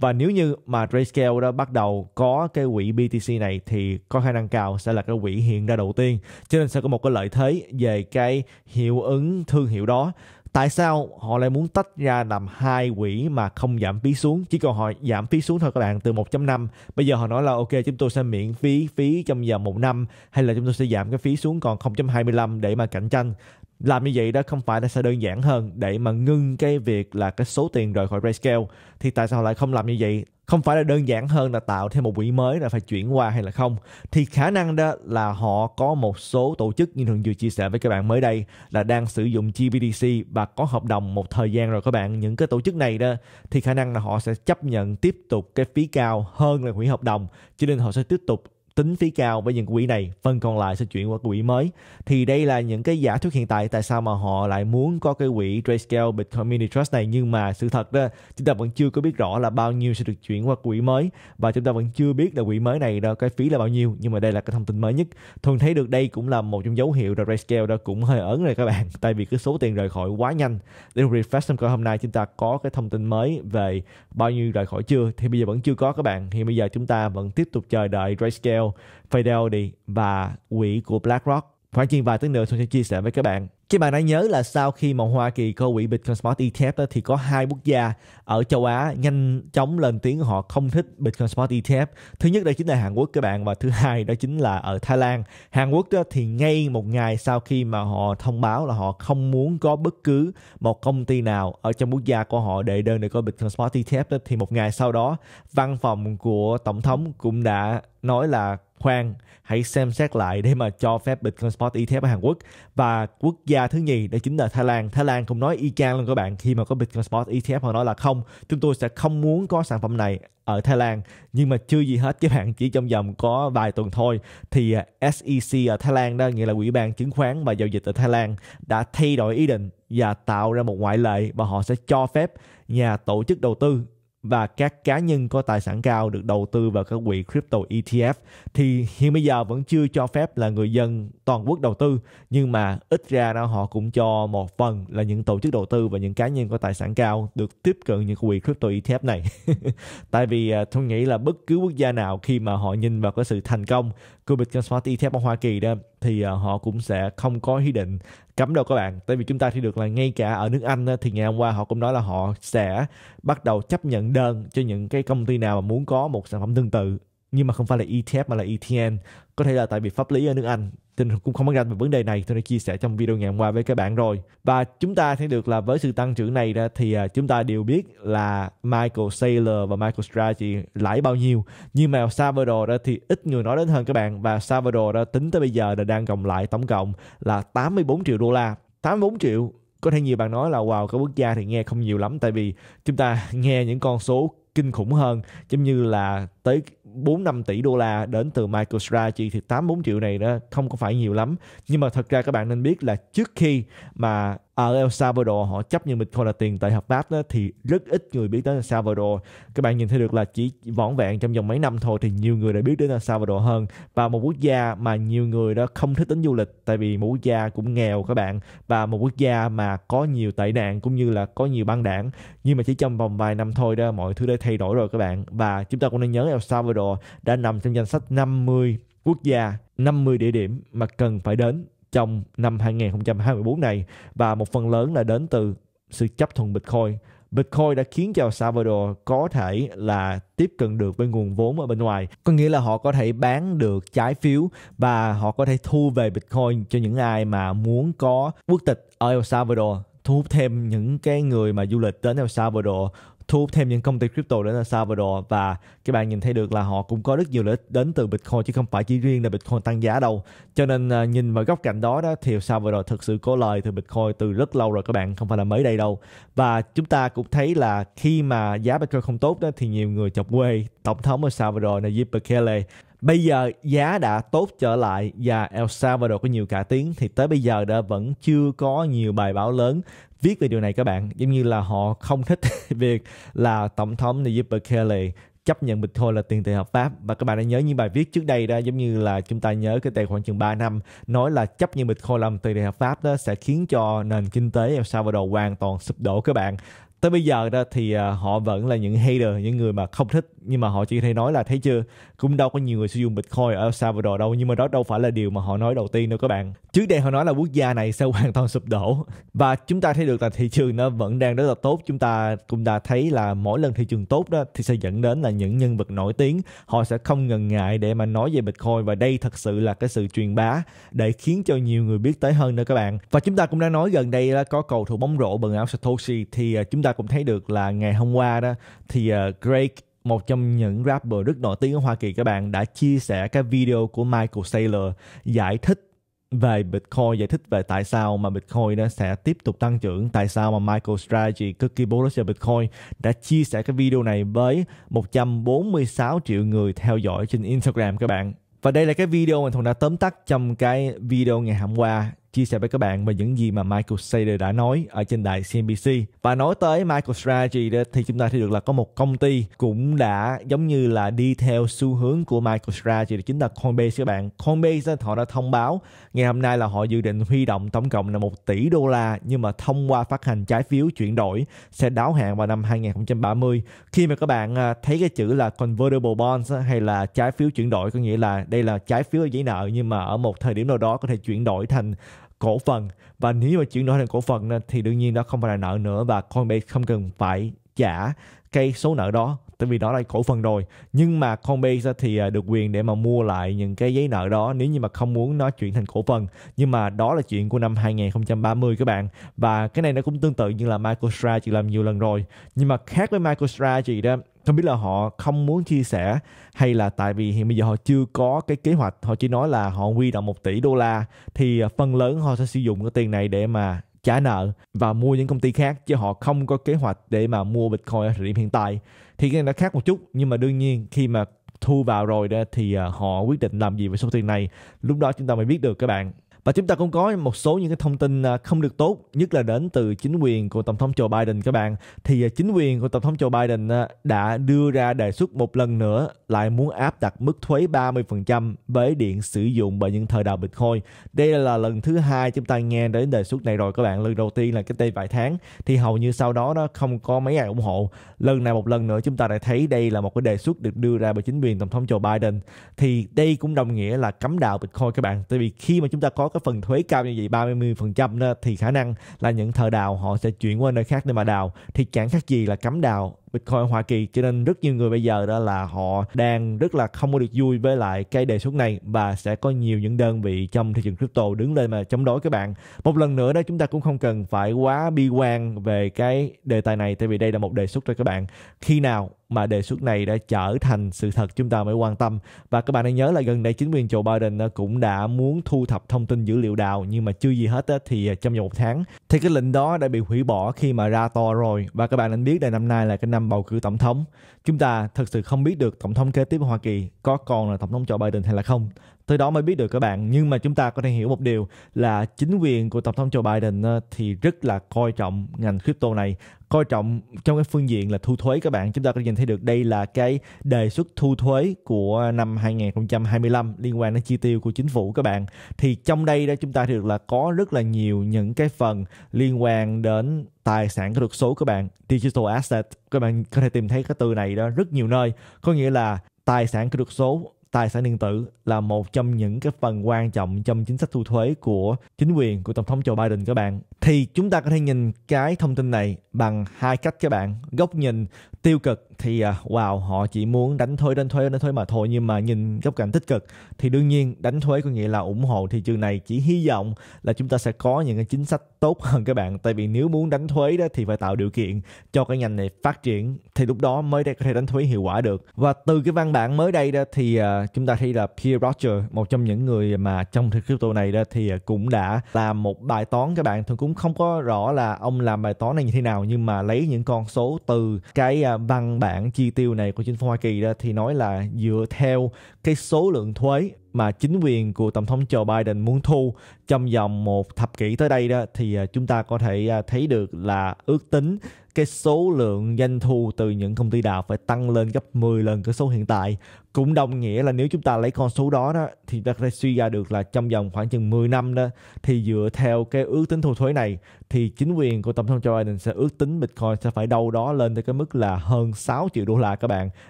và nếu như mà Grayscale đó bắt đầu có cái quỹ BTC này thì có khả năng cao sẽ là cái quỹ hiện ra đầu tiên cho nên sẽ có một cái lợi thế về cái hiệu ứng thương hiệu đó tại sao họ lại muốn tách ra làm hai quỹ mà không giảm phí xuống chỉ còn họ giảm phí xuống thôi các bạn từ 1.5 bây giờ họ nói là ok chúng tôi sẽ miễn phí phí trong vòng một năm hay là chúng tôi sẽ giảm cái phí xuống còn 0.25 để mà cạnh tranh làm như vậy đó không phải là sẽ đơn giản hơn để mà ngưng cái việc là cái số tiền rời khỏi Grayscale thì tại sao lại không làm như vậy không phải là đơn giản hơn là tạo thêm một quỹ mới là phải chuyển qua hay là không thì khả năng đó là họ có một số tổ chức như thường vừa chia sẻ với các bạn mới đây là đang sử dụng GBDC và có hợp đồng một thời gian rồi các bạn những cái tổ chức này đó thì khả năng là họ sẽ chấp nhận tiếp tục cái phí cao hơn là hủy hợp đồng cho nên họ sẽ tiếp tục tính phí cao với những quỹ này phần còn lại sẽ chuyển qua quỹ mới thì đây là những cái giả thuyết hiện tại tại sao mà họ lại muốn có cái quỹ Grayscale Bitcoin Mini Trust này nhưng mà sự thật đó chúng ta vẫn chưa có biết rõ là bao nhiêu sẽ được chuyển qua quỹ mới và chúng ta vẫn chưa biết là quỹ mới này đó cái phí là bao nhiêu nhưng mà đây là cái thông tin mới nhất thường thấy được đây cũng là một trong dấu hiệu là Grayscale đó cũng hơi ấn rồi các bạn tại vì cái số tiền rời khỏi quá nhanh để refresh coi hôm nay chúng ta có cái thông tin mới về bao nhiêu rời khỏi chưa thì bây giờ vẫn chưa có các bạn thì bây giờ chúng ta vẫn tiếp tục chờ đợi Grayscale Fidel, Fidel đi và quỹ của BlackRock. Khoảng chừng vài tiếng nữa tôi sẽ chia sẻ với các bạn các bạn đã nhớ là sau khi mà Hoa Kỳ cô quỹ Bitcoin Spot ETF đó, thì có hai quốc gia ở châu Á nhanh chóng lên tiếng họ không thích Bitcoin Spot ETF. Thứ nhất đó chính là Hàn Quốc các bạn và thứ hai đó chính là ở Thái Lan. Hàn Quốc đó thì ngay một ngày sau khi mà họ thông báo là họ không muốn có bất cứ một công ty nào ở trong quốc gia của họ đệ đơn để có Bitcoin Spot ETF đó, thì một ngày sau đó văn phòng của tổng thống cũng đã nói là khoan hãy xem xét lại để mà cho phép Bitcoin Spot ETF ở Hàn Quốc và quốc gia thứ nhì đó chính là Thái Lan Thái Lan cũng nói y chang luôn các bạn khi mà có Bitcoin Spot ETF họ nói là không chúng tôi sẽ không muốn có sản phẩm này ở Thái Lan nhưng mà chưa gì hết các bạn chỉ trong vòng có vài tuần thôi thì à, SEC ở Thái Lan đó nghĩa là Ủy ban chứng khoán và giao dịch ở Thái Lan đã thay đổi ý định và tạo ra một ngoại lệ và họ sẽ cho phép nhà tổ chức đầu tư và các cá nhân có tài sản cao được đầu tư vào các quỹ crypto ETF thì hiện bây giờ vẫn chưa cho phép là người dân toàn quốc đầu tư nhưng mà ít ra đó họ cũng cho một phần là những tổ chức đầu tư và những cá nhân có tài sản cao được tiếp cận những quỹ crypto ETF này. Tại vì à, tôi nghĩ là bất cứ quốc gia nào khi mà họ nhìn vào cái sự thành công của Bitcoin Smart ETF ở Hoa Kỳ đó thì à, họ cũng sẽ không có ý định cấm đâu các bạn tại vì chúng ta thì được là ngay cả ở nước Anh thì ngày hôm qua họ cũng nói là họ sẽ bắt đầu chấp nhận đơn cho những cái công ty nào mà muốn có một sản phẩm tương tự nhưng mà không phải là ETF mà là ETN có thể là tại vì pháp lý ở nước Anh Tinh cũng không có ra về vấn đề này tôi đã chia sẻ trong video ngày hôm qua với các bạn rồi và chúng ta thấy được là với sự tăng trưởng này ra thì à, chúng ta đều biết là Michael Saylor và Michael Strategy lãi bao nhiêu nhưng mà Salvador đó thì ít người nói đến hơn các bạn và Salvador đó tính tới bây giờ là đang cộng lại tổng cộng là 84 triệu đô la 84 triệu có thể nhiều bạn nói là wow cái quốc gia thì nghe không nhiều lắm tại vì chúng ta nghe những con số kinh khủng hơn giống như là tới 4 5 tỷ đô la đến từ Michael Strategy thì 8 4 triệu này đó không có phải nhiều lắm. Nhưng mà thật ra các bạn nên biết là trước khi mà ở El Salvador họ chấp nhận bitcoin là tiền tệ hợp pháp đó, thì rất ít người biết đến El Salvador các bạn nhìn thấy được là chỉ vỏn vẹn trong vòng mấy năm thôi thì nhiều người đã biết đến El Salvador hơn và một quốc gia mà nhiều người đó không thích đến du lịch tại vì một quốc gia cũng nghèo các bạn và một quốc gia mà có nhiều tệ nạn cũng như là có nhiều băng đảng nhưng mà chỉ trong vòng vài năm thôi đó mọi thứ đã thay đổi rồi các bạn và chúng ta cũng nên nhớ El Salvador đã nằm trong danh sách 50 quốc gia 50 địa điểm mà cần phải đến trong năm 2024 này và một phần lớn là đến từ sự chấp thuận Bitcoin. Bitcoin đã khiến cho Salvador có thể là tiếp cận được với nguồn vốn ở bên ngoài. Có nghĩa là họ có thể bán được trái phiếu và họ có thể thu về Bitcoin cho những ai mà muốn có quốc tịch ở El Salvador thu hút thêm những cái người mà du lịch đến El Salvador thu hút thêm những công ty crypto đến El Salvador và các bạn nhìn thấy được là họ cũng có rất nhiều lợi ích đến từ Bitcoin chứ không phải chỉ riêng là Bitcoin tăng giá đâu. Cho nên à, nhìn vào góc cạnh đó đó thì El Salvador thực sự có lời từ Bitcoin từ rất lâu rồi các bạn, không phải là mới đây đâu. Và chúng ta cũng thấy là khi mà giá Bitcoin không tốt đó thì nhiều người chọc quê tổng thống El Salvador Nayib Bukele Bây giờ giá đã tốt trở lại và El Salvador có nhiều cải tiến thì tới bây giờ đã vẫn chưa có nhiều bài báo lớn viết về điều này các bạn. Giống như là họ không thích việc là Tổng thống Nayib Bukele chấp nhận Bitcoin là tiền tệ hợp pháp và các bạn đã nhớ những bài viết trước đây đó giống như là chúng ta nhớ cái tài khoảng chừng 3 năm nói là chấp nhận Bitcoin làm tiền tệ hợp pháp đó sẽ khiến cho nền kinh tế El Salvador hoàn toàn sụp đổ các bạn tới bây giờ đó thì à, họ vẫn là những hater những người mà không thích nhưng mà họ chỉ thấy nói là thấy chưa cũng đâu có nhiều người sử dụng bitcoin ở El Salvador đâu nhưng mà đó đâu phải là điều mà họ nói đầu tiên đâu các bạn trước đây họ nói là quốc gia này sẽ hoàn toàn sụp đổ và chúng ta thấy được là thị trường nó vẫn đang rất là tốt chúng ta cũng đã thấy là mỗi lần thị trường tốt đó thì sẽ dẫn đến là những nhân vật nổi tiếng họ sẽ không ngần ngại để mà nói về bitcoin và đây thật sự là cái sự truyền bá để khiến cho nhiều người biết tới hơn nữa các bạn và chúng ta cũng đã nói gần đây là có cầu thủ bóng rổ bằng áo Satoshi thì à, chúng ta cũng thấy được là ngày hôm qua đó thì uh, ờ, Drake một trong những rapper rất nổi tiếng ở Hoa Kỳ các bạn đã chia sẻ cái video của Michael Saylor giải thích về Bitcoin giải thích về tại sao mà Bitcoin nó sẽ tiếp tục tăng trưởng tại sao mà Michael Strategy cực kỳ bullish về Bitcoin đã chia sẻ cái video này với 146 triệu người theo dõi trên Instagram các bạn và đây là cái video mà Thuận đã tóm tắt trong cái video ngày hôm qua chia sẻ với các bạn về những gì mà Michael Saylor đã nói ở trên đài CNBC. Và nói tới Michael MicroStrategy thì chúng ta thấy được là có một công ty cũng đã giống như là đi theo xu hướng của Michael đó chính là Coinbase các bạn. Coinbase họ đã thông báo ngày hôm nay là họ dự định huy động tổng cộng là 1 tỷ đô la nhưng mà thông qua phát hành trái phiếu chuyển đổi sẽ đáo hạn vào năm 2030. Khi mà các bạn à, thấy cái chữ là convertible bonds hay là trái phiếu chuyển đổi có nghĩa là đây là trái phiếu giấy nợ nhưng mà ở một thời điểm nào đó có thể chuyển đổi thành cổ phần và nếu mà chuyển đổi thành cổ phần thì đương nhiên đó không phải là nợ nữa và Coinbase không cần phải trả cái số nợ đó tại vì đó là cổ phần rồi nhưng mà Coinbase thì à, được quyền để mà mua lại những cái giấy nợ đó nếu như mà không muốn nó chuyển thành cổ phần nhưng mà đó là chuyện của năm 2030 các bạn và cái này nó cũng tương tự như là MicroStrategy làm nhiều lần rồi nhưng mà khác với MicroStrategy đó không biết là họ không muốn chia sẻ hay là tại vì hiện bây giờ họ chưa có cái kế hoạch họ chỉ nói là họ huy động 1 tỷ đô la thì à, phần lớn họ sẽ sử dụng cái tiền này để mà trả nợ và mua những công ty khác chứ họ không có kế hoạch để mà mua bitcoin ở thời điểm hiện tại thì cái này nó khác một chút nhưng mà đương nhiên khi mà thu vào rồi đó thì à, họ quyết định làm gì với số tiền này lúc đó chúng ta mới biết được các bạn và chúng ta cũng có một số những cái thông tin à, không được tốt nhất là đến từ chính quyền của tổng thống Joe Biden các bạn thì à, chính quyền của tổng thống Joe Biden à, đã đưa ra đề xuất một lần nữa lại muốn áp đặt mức thuế 30% với điện sử dụng bởi những thợ đào Bitcoin đây là lần thứ hai chúng ta nghe đến đề xuất này rồi các bạn lần đầu tiên là cách đây vài tháng thì hầu như sau đó nó không có mấy ai ủng hộ lần này một lần nữa chúng ta lại thấy đây là một cái đề xuất được đưa ra bởi chính quyền tổng thống Joe Biden thì đây cũng đồng nghĩa là cấm đào Bitcoin các bạn tại vì khi mà chúng ta có cái phần thuế cao như vậy 30% đó thì khả năng là những thợ đào họ sẽ chuyển qua nơi khác để mà đào thì chẳng khác gì là cấm đào Bitcoin Hoa Kỳ cho nên rất nhiều người bây giờ đó là họ đang rất là không có được vui với lại cái đề xuất này và sẽ có nhiều những đơn vị trong thị trường crypto đứng lên mà chống đối các bạn một lần nữa đó chúng ta cũng không cần phải quá bi quan về cái đề tài này tại vì đây là một đề xuất cho các bạn khi nào mà đề xuất này đã trở thành sự thật chúng ta mới quan tâm và các bạn hãy nhớ là gần đây chính quyền Joe Biden cũng đã muốn thu thập thông tin dữ liệu đào nhưng mà chưa gì hết thì à, trong vòng một tháng thì cái lệnh đó đã bị hủy bỏ khi mà ra to rồi và các bạn nên biết là năm nay là cái năm năm bầu cử tổng thống. Chúng ta thật sự không biết được tổng thống kế tiếp của Hoa Kỳ có còn là tổng thống Joe Biden hay là không tới đó mới biết được các bạn nhưng mà chúng ta có thể hiểu một điều là chính quyền của tổng thống Joe Biden ờ, thì rất là coi trọng ngành crypto này coi trọng trong cái phương diện là thu thuế các bạn chúng ta có nhìn thấy được đây là cái đề xuất thu thuế của năm 2025 liên quan đến chi tiêu của chính phủ các bạn thì trong đây đó chúng ta thì được là có rất là nhiều những cái phần liên quan đến tài sản kỹ thuật số các bạn digital asset các bạn có thể tìm thấy cái từ này đó rất nhiều nơi có nghĩa là tài sản kỹ thuật số tài sản điện tử là một trong những cái phần quan trọng trong chính sách thu thuế của chính quyền của tổng thống Joe Biden các bạn thì chúng ta có thể nhìn cái thông tin này bằng hai cách các bạn góc nhìn tiêu cực thì à, wow họ chỉ muốn đánh thuế đánh thuế đánh thuế mà thôi nhưng mà nhìn góc cạnh tích cực thì đương nhiên đánh thuế có nghĩa là ủng hộ thị trường này chỉ hy vọng là chúng ta sẽ có những cái chính sách tốt hơn các bạn tại vì nếu muốn đánh thuế đó thì phải tạo điều kiện cho cái ngành này phát triển thì lúc đó mới có thể đánh thuế hiệu quả được và từ cái văn bản mới đây đó thì à, chúng ta thấy là Peter Roger một trong những người mà trong thị crypto này đó thì à, cũng đã làm một bài toán các bạn thường cũng không có rõ là ông làm bài toán này như thế nào nhưng mà lấy những con số từ cái ra văn bản chi tiêu này của chính phủ Hoa Kỳ đó thì nói là dựa theo cái số lượng thuế mà chính quyền của tổng thống Joe Biden muốn thu trong vòng một thập kỷ tới đây đó thì à, chúng ta có thể à, thấy được là ước tính cái số lượng doanh thu từ những công ty đào phải tăng lên gấp 10 lần cái số hiện tại cũng đồng nghĩa là nếu chúng ta lấy con số đó đó thì ta có suy ra được là trong vòng khoảng chừng 10 năm đó thì dựa theo cái ước tính thu thuế này thì chính quyền của tổng thống Joe Biden sẽ ước tính Bitcoin sẽ phải đâu đó lên tới cái mức là hơn 6 triệu đô la các bạn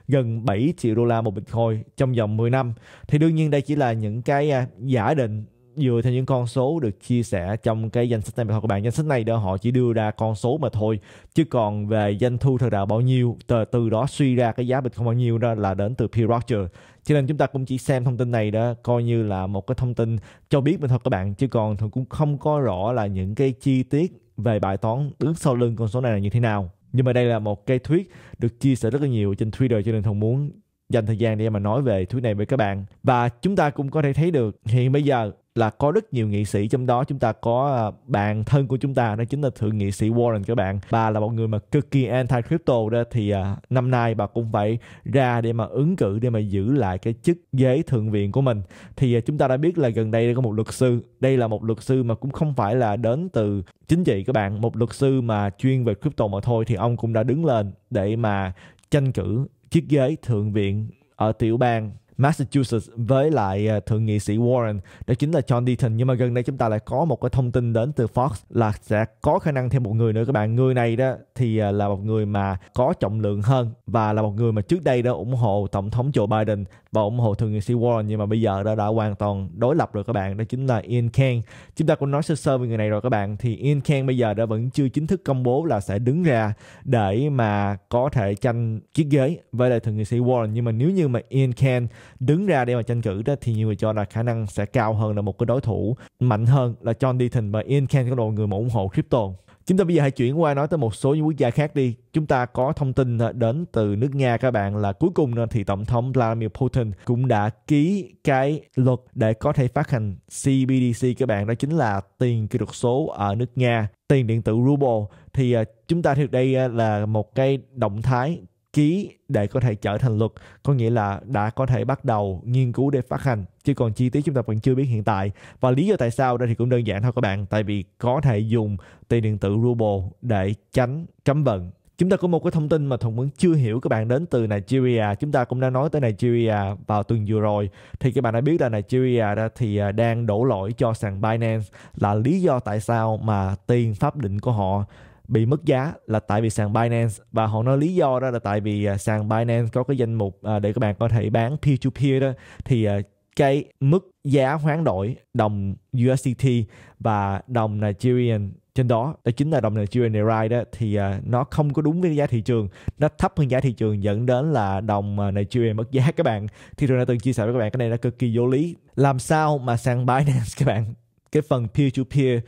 gần 7 triệu đô la một Bitcoin trong vòng 10 năm thì đương nhiên đây chỉ chỉ là những cái à, giả định dựa theo những con số được chia sẻ trong cái danh sách này mà thôi các bạn danh sách này đó họ chỉ đưa ra con số mà thôi chứ còn về doanh thu thật là bao nhiêu từ từ đó suy ra cái giá bitcoin bao nhiêu đó là đến từ P Roger cho nên chúng ta cũng chỉ xem thông tin này đó coi như là một cái thông tin cho biết mà thôi các bạn chứ còn cũng không có rõ là những cái chi tiết về bài toán đứng sau lưng con số này là như thế nào nhưng mà đây là một cái thuyết được chia sẻ rất là nhiều trên Twitter cho nên Thông muốn dành thời gian để mà nói về thứ này với các bạn và chúng ta cũng có thể thấy được hiện bây giờ là có rất nhiều nghị sĩ trong đó chúng ta có à, bạn thân của chúng ta đó chính là thượng nghị sĩ Warren các bạn bà là một người mà cực kỳ anti crypto đó thì à, năm nay bà cũng phải ra để mà ứng cử để mà giữ lại cái chức ghế thượng viện của mình thì à, chúng ta đã biết là gần đây có một luật sư đây là một luật sư mà cũng không phải là đến từ chính trị các bạn một luật sư mà chuyên về crypto mà thôi thì ông cũng đã đứng lên để mà tranh cử chiếc ghế thượng viện ở tiểu bang Massachusetts với lại ờ, thượng nghị sĩ Warren đó chính là John Deaton nhưng mà gần đây chúng ta lại có một cái thông tin đến từ Fox là sẽ có khả năng thêm một người nữa các bạn người này đó thì ờ, là một người mà có trọng lượng hơn và là một người mà trước đây đã ủng hộ tổng thống Joe Biden và ủng hộ thượng nghị sĩ Warren nhưng mà bây giờ đã đã hoàn toàn đối lập rồi các bạn đó chính là Ian Kang chúng ta cũng nói sơ sơ về người này rồi các bạn thì Ian Kang bây giờ đã vẫn chưa chính thức công bố là sẽ đứng ra để mà có thể tranh chiếc ghế với lại thượng nghị sĩ Warren nhưng mà nếu như mà Ian Kang đứng ra để mà tranh cử đó thì nhiều người cho là khả năng sẽ cao hơn là một cái đối thủ mạnh hơn là John Deaton và Ian Kent có độ người mà ủng hộ crypto chúng ta bây giờ hãy chuyển qua nói tới một số những quốc gia khác đi chúng ta có thông tin đến từ nước nga các bạn là cuối cùng thì tổng thống vladimir putin cũng đã ký cái luật để có thể phát hành cbdc các bạn đó chính là tiền kỹ thuật số ở nước nga tiền điện tử ruble thì à, chúng ta thực đây à, là một cái động thái ký để có thể trở thành luật có nghĩa là đã có thể bắt đầu nghiên cứu để phát hành chứ còn chi tiết chúng ta vẫn chưa biết hiện tại và lý do tại sao đây thì cũng đơn giản thôi các bạn tại vì có thể dùng tiền điện tử ruble để tránh cấm vận chúng ta có một cái thông tin mà thùng vẫn chưa hiểu các bạn đến từ Nigeria chúng ta cũng đã nói tới Nigeria vào tuần vừa rồi thì các bạn đã biết là Nigeria đó thì à, đang đổ lỗi cho sàn Binance là lý do tại sao mà tiền pháp định của họ bị mất giá là tại vì sàn Binance và họ nói lý do đó là tại vì à, sàn Binance có cái danh mục à, để các bạn có thể bán p2p đó thì à, cái mức giá hoán đổi đồng USDT và đồng Nigerian trên đó đó chính là đồng Nigerian Naira đó thì nó không có đúng với giá thị trường nó thấp hơn giá thị trường dẫn đến là đồng uh, Nigeria mất giá các bạn thì tôi đã từng chia sẻ với các bạn cái này nó cực kỳ vô lý làm sao mà sàn Binance các bạn cái phần peer to peer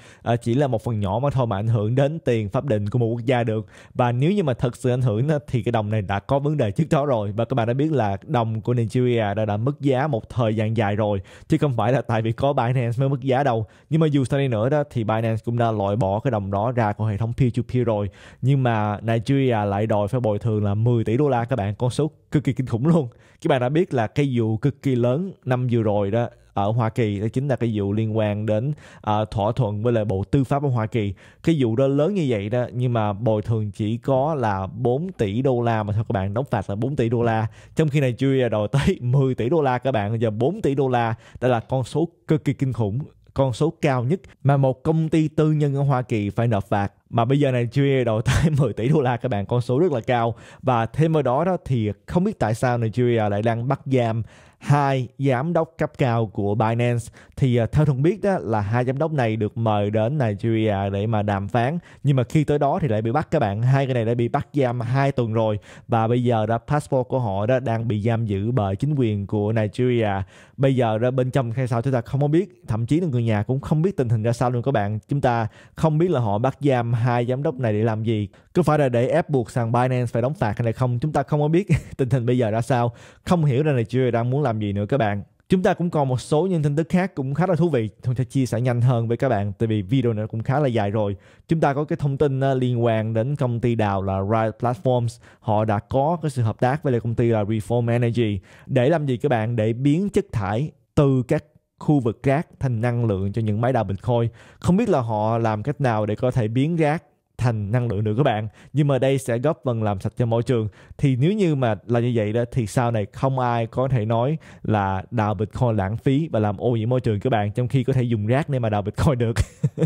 chỉ là một phần nhỏ mà thôi mà ảnh hưởng đến tiền pháp định của một quốc gia được và nếu như mà thật sự ảnh hưởng thì cái đồng này đã có vấn đề trước đó rồi và các bạn đã biết là đồng của Nigeria đã đã mất giá một thời gian dài rồi chứ không phải là tại vì có Binance mới mất giá đâu nhưng mà dù sau đây nữa đó thì Binance cũng đã loại bỏ cái đồng đó ra khỏi hệ thống peer to peer rồi nhưng mà Nigeria lại đòi phải bồi thường là 10 tỷ đô la các bạn con số cực kỳ kinh khủng luôn các bạn đã biết là cái vụ cực kỳ lớn năm vừa rồi đó ở Hoa Kỳ đó chính là cái vụ liên quan đến uh, thỏa thuận với lại Bộ Tư pháp ở Hoa Kỳ cái vụ đó lớn như vậy đó nhưng mà bồi thường chỉ có là 4 tỷ đô la mà thôi các bạn đóng phạt là 4 tỷ đô la trong khi này chưa đòi tới 10 tỷ đô la các bạn giờ 4 tỷ đô la đây là con số cực kỳ kinh khủng con số cao nhất mà một công ty tư nhân ở Hoa Kỳ phải nộp phạt mà bây giờ này Nigeria đầu tới 10 tỷ đô la các bạn con số rất là cao và thêm vào đó đó thì không biết tại sao Nigeria lại đang bắt giam hai giám đốc cấp cao của Binance thì à, theo thông biết đó là hai giám đốc này được mời đến Nigeria để mà đàm phán nhưng mà khi tới đó thì lại bị bắt các bạn hai cái này đã bị bắt giam hai tuần rồi và bây giờ đó passport của họ đó đang bị giam giữ bởi chính quyền của Nigeria bây giờ ra bên trong hay sao chúng ta không có biết thậm chí là người nhà cũng không biết tình hình ra sao luôn các bạn chúng ta không biết là họ bắt giam hai giám đốc này để làm gì có phải là để ép buộc sàn Binance phải đóng phạt hay là không chúng ta không có biết tình hình bây giờ ra sao không hiểu ra chưa đang muốn làm gì nữa các bạn chúng ta cũng còn một số những tin tức khác cũng khá là thú vị tôi sẽ chia sẻ nhanh hơn với các bạn tại vì video này cũng khá là dài rồi chúng ta có cái thông tin ờ, liên quan đến công ty đào là Riot Platforms họ đã có cái sự hợp tác với lại công ty là Reform Energy để làm gì các bạn để biến chất thải từ các khu vực rác thành năng lượng cho những máy đào bình Bitcoin. Không biết là họ làm cách nào để có thể biến rác thành năng lượng được các bạn nhưng mà đây sẽ góp phần làm sạch cho môi trường thì nếu như mà là như vậy đó thì sau này không ai có thể nói là đào bitcoin lãng phí và làm ô nhiễm môi trường các bạn trong khi có thể dùng rác để mà đào bitcoin được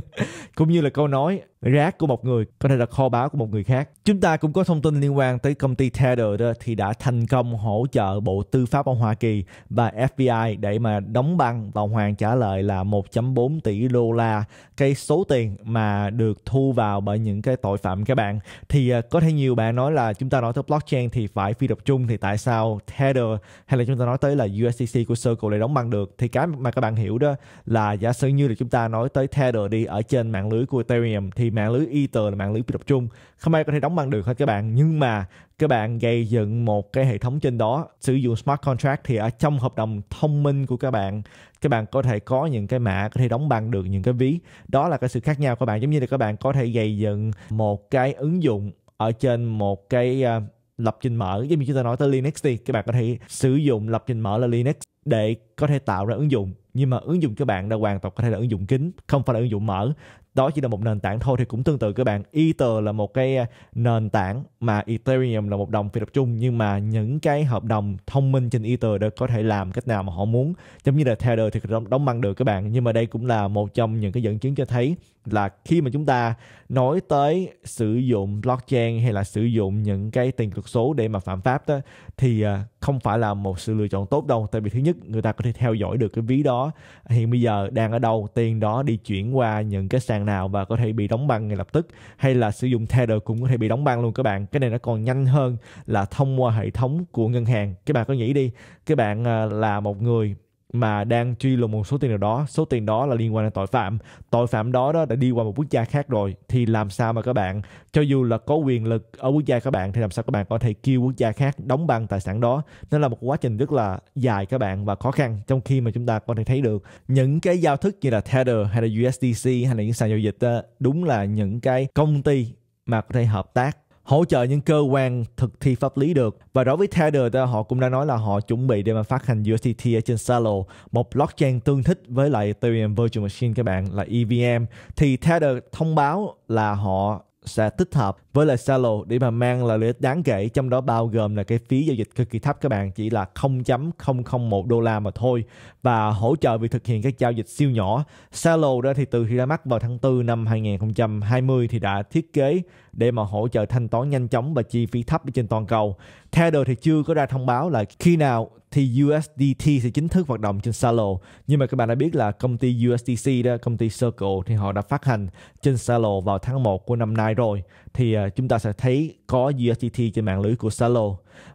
cũng như là câu nói rác của một người có thể là kho báu của một người khác. Chúng ta cũng có thông tin liên quan tới công ty Tether đó thì đã thành công hỗ trợ Bộ Tư pháp ở Hoa Kỳ và FBI để mà đóng băng và hoàn trả lại là 1.4 tỷ đô la cái số tiền mà được thu vào bởi những cái tội phạm các bạn. Thì à, có thể nhiều bạn nói là chúng ta nói tới blockchain thì phải phi tập trung thì tại sao Tether hay là chúng ta nói tới là USDC của Circle lại đóng băng được thì cái mà các bạn hiểu đó là giả sử như là chúng ta nói tới Tether đi ở trên mạng lưới của Ethereum thì mạng lưới Ether là mạng lưới phi tập trung không ai có thể đóng băng được hết các bạn nhưng mà các bạn gây dựng một cái hệ thống trên đó sử dụng smart contract thì ở trong hợp đồng thông minh của các bạn các bạn có thể có những cái mã có thể đóng băng được những cái ví đó là cái sự khác nhau của bạn giống như là các bạn có thể gây dựng một cái ứng dụng ở trên một cái ờ, lập trình mở giống như chúng ta nói tới Linux đi các bạn có thể sử dụng lập trình mở là Linux để có thể tạo ra ứng dụng nhưng mà ứng dụng các bạn đã hoàn toàn có thể là ứng dụng kín không phải là ứng dụng mở đó chỉ là một nền tảng thôi thì cũng tương tự các bạn Ether là một cái à, nền tảng mà Ethereum là một đồng phi tập trung nhưng mà những cái hợp đồng thông minh trên Ether đã có thể làm cách nào mà họ muốn giống như là Tether thì đóng, đóng băng được các bạn nhưng mà đây cũng là một trong những cái dẫn chứng cho thấy là khi mà chúng ta nói tới sử dụng blockchain hay là sử dụng những cái tiền cực số để mà phạm pháp đó thì à, không phải là một sự lựa chọn tốt đâu tại vì thứ nhất người ta có thể theo dõi được cái ví đó hiện bây giờ đang ở đâu tiền đó đi chuyển qua những cái sàn nào và có thể bị đóng băng ngay lập tức hay là sử dụng Tether cũng có thể bị đóng băng luôn các bạn cái này nó còn nhanh hơn là thông qua hệ thống của ngân hàng các bạn có nghĩ đi các bạn à, là một người mà đang truy lùng một số tiền nào đó số tiền đó là liên quan đến tội phạm tội phạm đó đó đã đi qua một quốc gia khác rồi thì làm sao mà các bạn cho dù là có quyền lực ở quốc gia các bạn thì làm sao các bạn có thể kêu quốc gia khác đóng băng tài sản đó nó là một quá trình rất là dài các bạn và khó khăn trong khi mà chúng ta có thể thấy được những cái giao thức như là Tether hay là USDC hay là những sàn giao dịch đó, đúng là những cái công ty mà có thể hợp tác hỗ trợ những cơ quan thực thi pháp lý được và đối với Tether thì họ cũng đã nói là họ chuẩn bị để mà phát hành USDT ở trên solo một blockchain tương thích với lại Ethereum Virtual Machine các bạn là EVM thì Tether thông báo là họ sẽ tích hợp với lại Salo để mà mang là lợi ích đáng kể trong đó bao gồm là cái phí giao dịch cực kỳ thấp các bạn chỉ là 0.001 đô la mà thôi và hỗ trợ việc thực hiện các giao dịch siêu nhỏ Salo đó thì từ khi ra mắt vào tháng 4 năm 2020 thì đã thiết kế để mà hỗ trợ thanh toán nhanh chóng và chi phí thấp trên toàn cầu Tether thì chưa có ra thông báo là khi nào thì USDT sẽ chính thức hoạt động trên Salo. Nhưng mà các bạn đã biết là công ty USDC đó, công ty Circle thì họ đã phát hành trên Salo vào tháng 1 của năm nay rồi thì ờ, chúng ta sẽ thấy có USDT trên mạng lưới của Salo.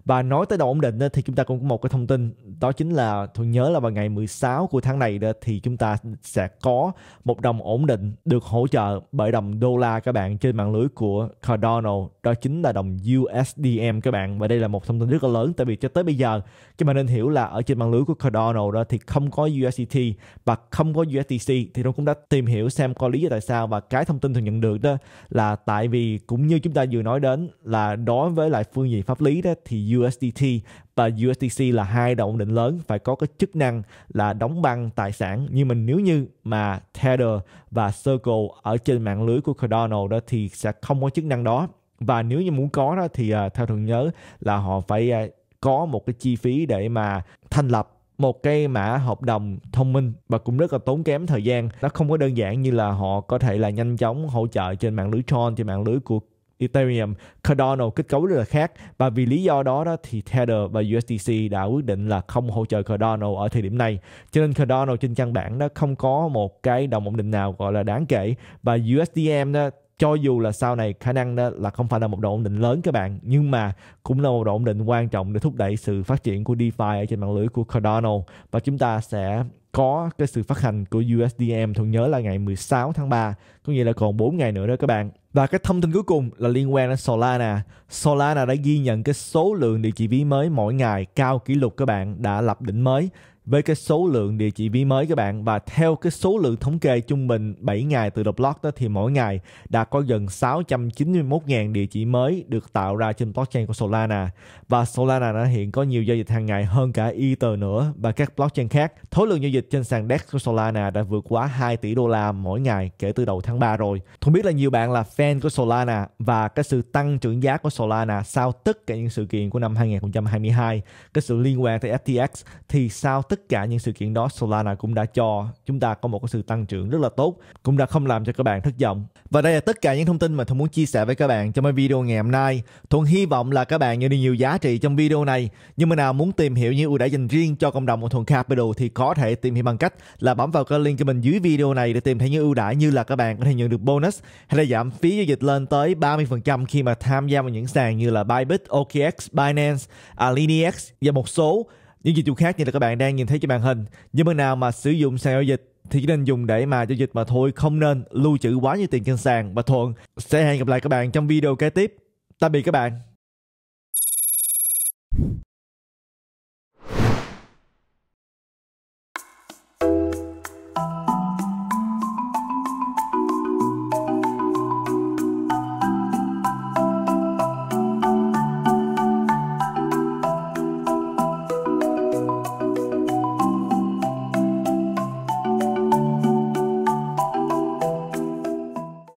Và nói tới độ ổn định thì chúng ta cũng có một cái thông tin đó chính là tôi nhớ là vào ngày 16 của tháng này thì chúng ta sẽ có một đồng ổn định được hỗ trợ bởi đồng đô la các bạn trên mạng lưới của Cardano đó chính là đồng USDM các bạn và đây là một thông tin rất là lớn tại vì cho tới bây giờ các bạn nên hiểu là ở trên mạng lưới của Cardano đó thì không có USDT và không có USDC thì tôi cũng đã tìm hiểu xem có lý do tại sao và cái thông tin tôi nhận được đó là tại vì cũng như chúng ta vừa nói đến là đối với lại phương diện pháp lý đó thì USDT và USDC là hai đồng định lớn phải có cái chức năng là đóng băng tài sản nhưng mình nếu như mà Tether và Circle ở trên mạng lưới của Cardano đó thì sẽ không có chức năng đó và nếu như muốn có đó thì uh, theo thường nhớ là họ phải uh, có một cái chi phí để mà thành lập một cái mã hợp đồng thông minh và cũng rất là tốn kém thời gian nó không có đơn giản như là họ có thể là nhanh chóng hỗ trợ trên mạng lưới Tron trên mạng lưới của Ethereum, Cardano kết cấu rất là khác và vì lý do đó đó thì Tether và USDC đã quyết định là không hỗ trợ Cardano ở thời điểm này. Cho nên Cardano trên căn bản nó không có một cái đồng ổn định nào gọi là đáng kể và USDM đó cho dù là sau này khả năng đó là không phải là một độ ổn định lớn các bạn nhưng mà cũng là một độ ổn định quan trọng để thúc đẩy sự phát triển của DeFi ở trên mạng lưới của Cardano và chúng ta sẽ có cái sự phát hành của USDM tôi nhớ là ngày 16 tháng 3 có nghĩa là còn 4 ngày nữa đó các bạn và cái thông tin cuối cùng là liên quan đến Solana Solana đã ghi nhận cái số lượng địa chỉ ví mới mỗi ngày cao kỷ lục các bạn đã lập đỉnh mới với cái số lượng địa chỉ ví mới các bạn và theo cái số lượng thống kê trung bình 7 ngày từ đợt blog đó thì mỗi ngày đã có gần 691.000 địa chỉ mới được tạo ra trên blockchain của Solana và Solana đã hiện có nhiều giao dịch hàng ngày hơn cả Ether nữa và các blockchain khác. Thối lượng giao dịch trên sàn DEX của Solana đã vượt quá 2 tỷ đô la mỗi ngày kể từ đầu tháng 3 rồi. Thuận biết là nhiều bạn là fan của Solana và cái sự tăng trưởng giá của Solana sau tất cả những sự kiện của năm 2022, cái sự liên quan tới FTX thì sau tất tất cả những sự kiện đó Solana cũng đã cho chúng ta có một cái sự tăng trưởng rất là tốt cũng đã không làm cho các bạn thất vọng và đây là tất cả những thông tin mà tôi muốn chia sẻ với các bạn trong cái video ngày hôm nay Thuận hy vọng là các bạn nhận được nhiều giá trị trong video này nhưng mà nào muốn tìm hiểu những ưu đãi dành riêng cho cộng đồng của Thuận Capital thì có thể tìm hiểu bằng cách là bấm vào cái link cho mình dưới video này để tìm thấy những ưu đãi như là các bạn có thể nhận được bonus hay là giảm phí giao dịch lên tới 30% khi mà tham gia vào những sàn như là Bybit, OKX, Binance, Alinex và một số những dịch vụ khác như là các bạn đang nhìn thấy trên màn hình. Những bạn nào mà sử dụng sàn giao dịch thì chỉ nên dùng để mà giao dịch mà thôi, không nên lưu trữ quá nhiều tiền trên sàn. Và Thuận sẽ hẹn gặp lại các bạn trong video kế tiếp. Tạm biệt các bạn.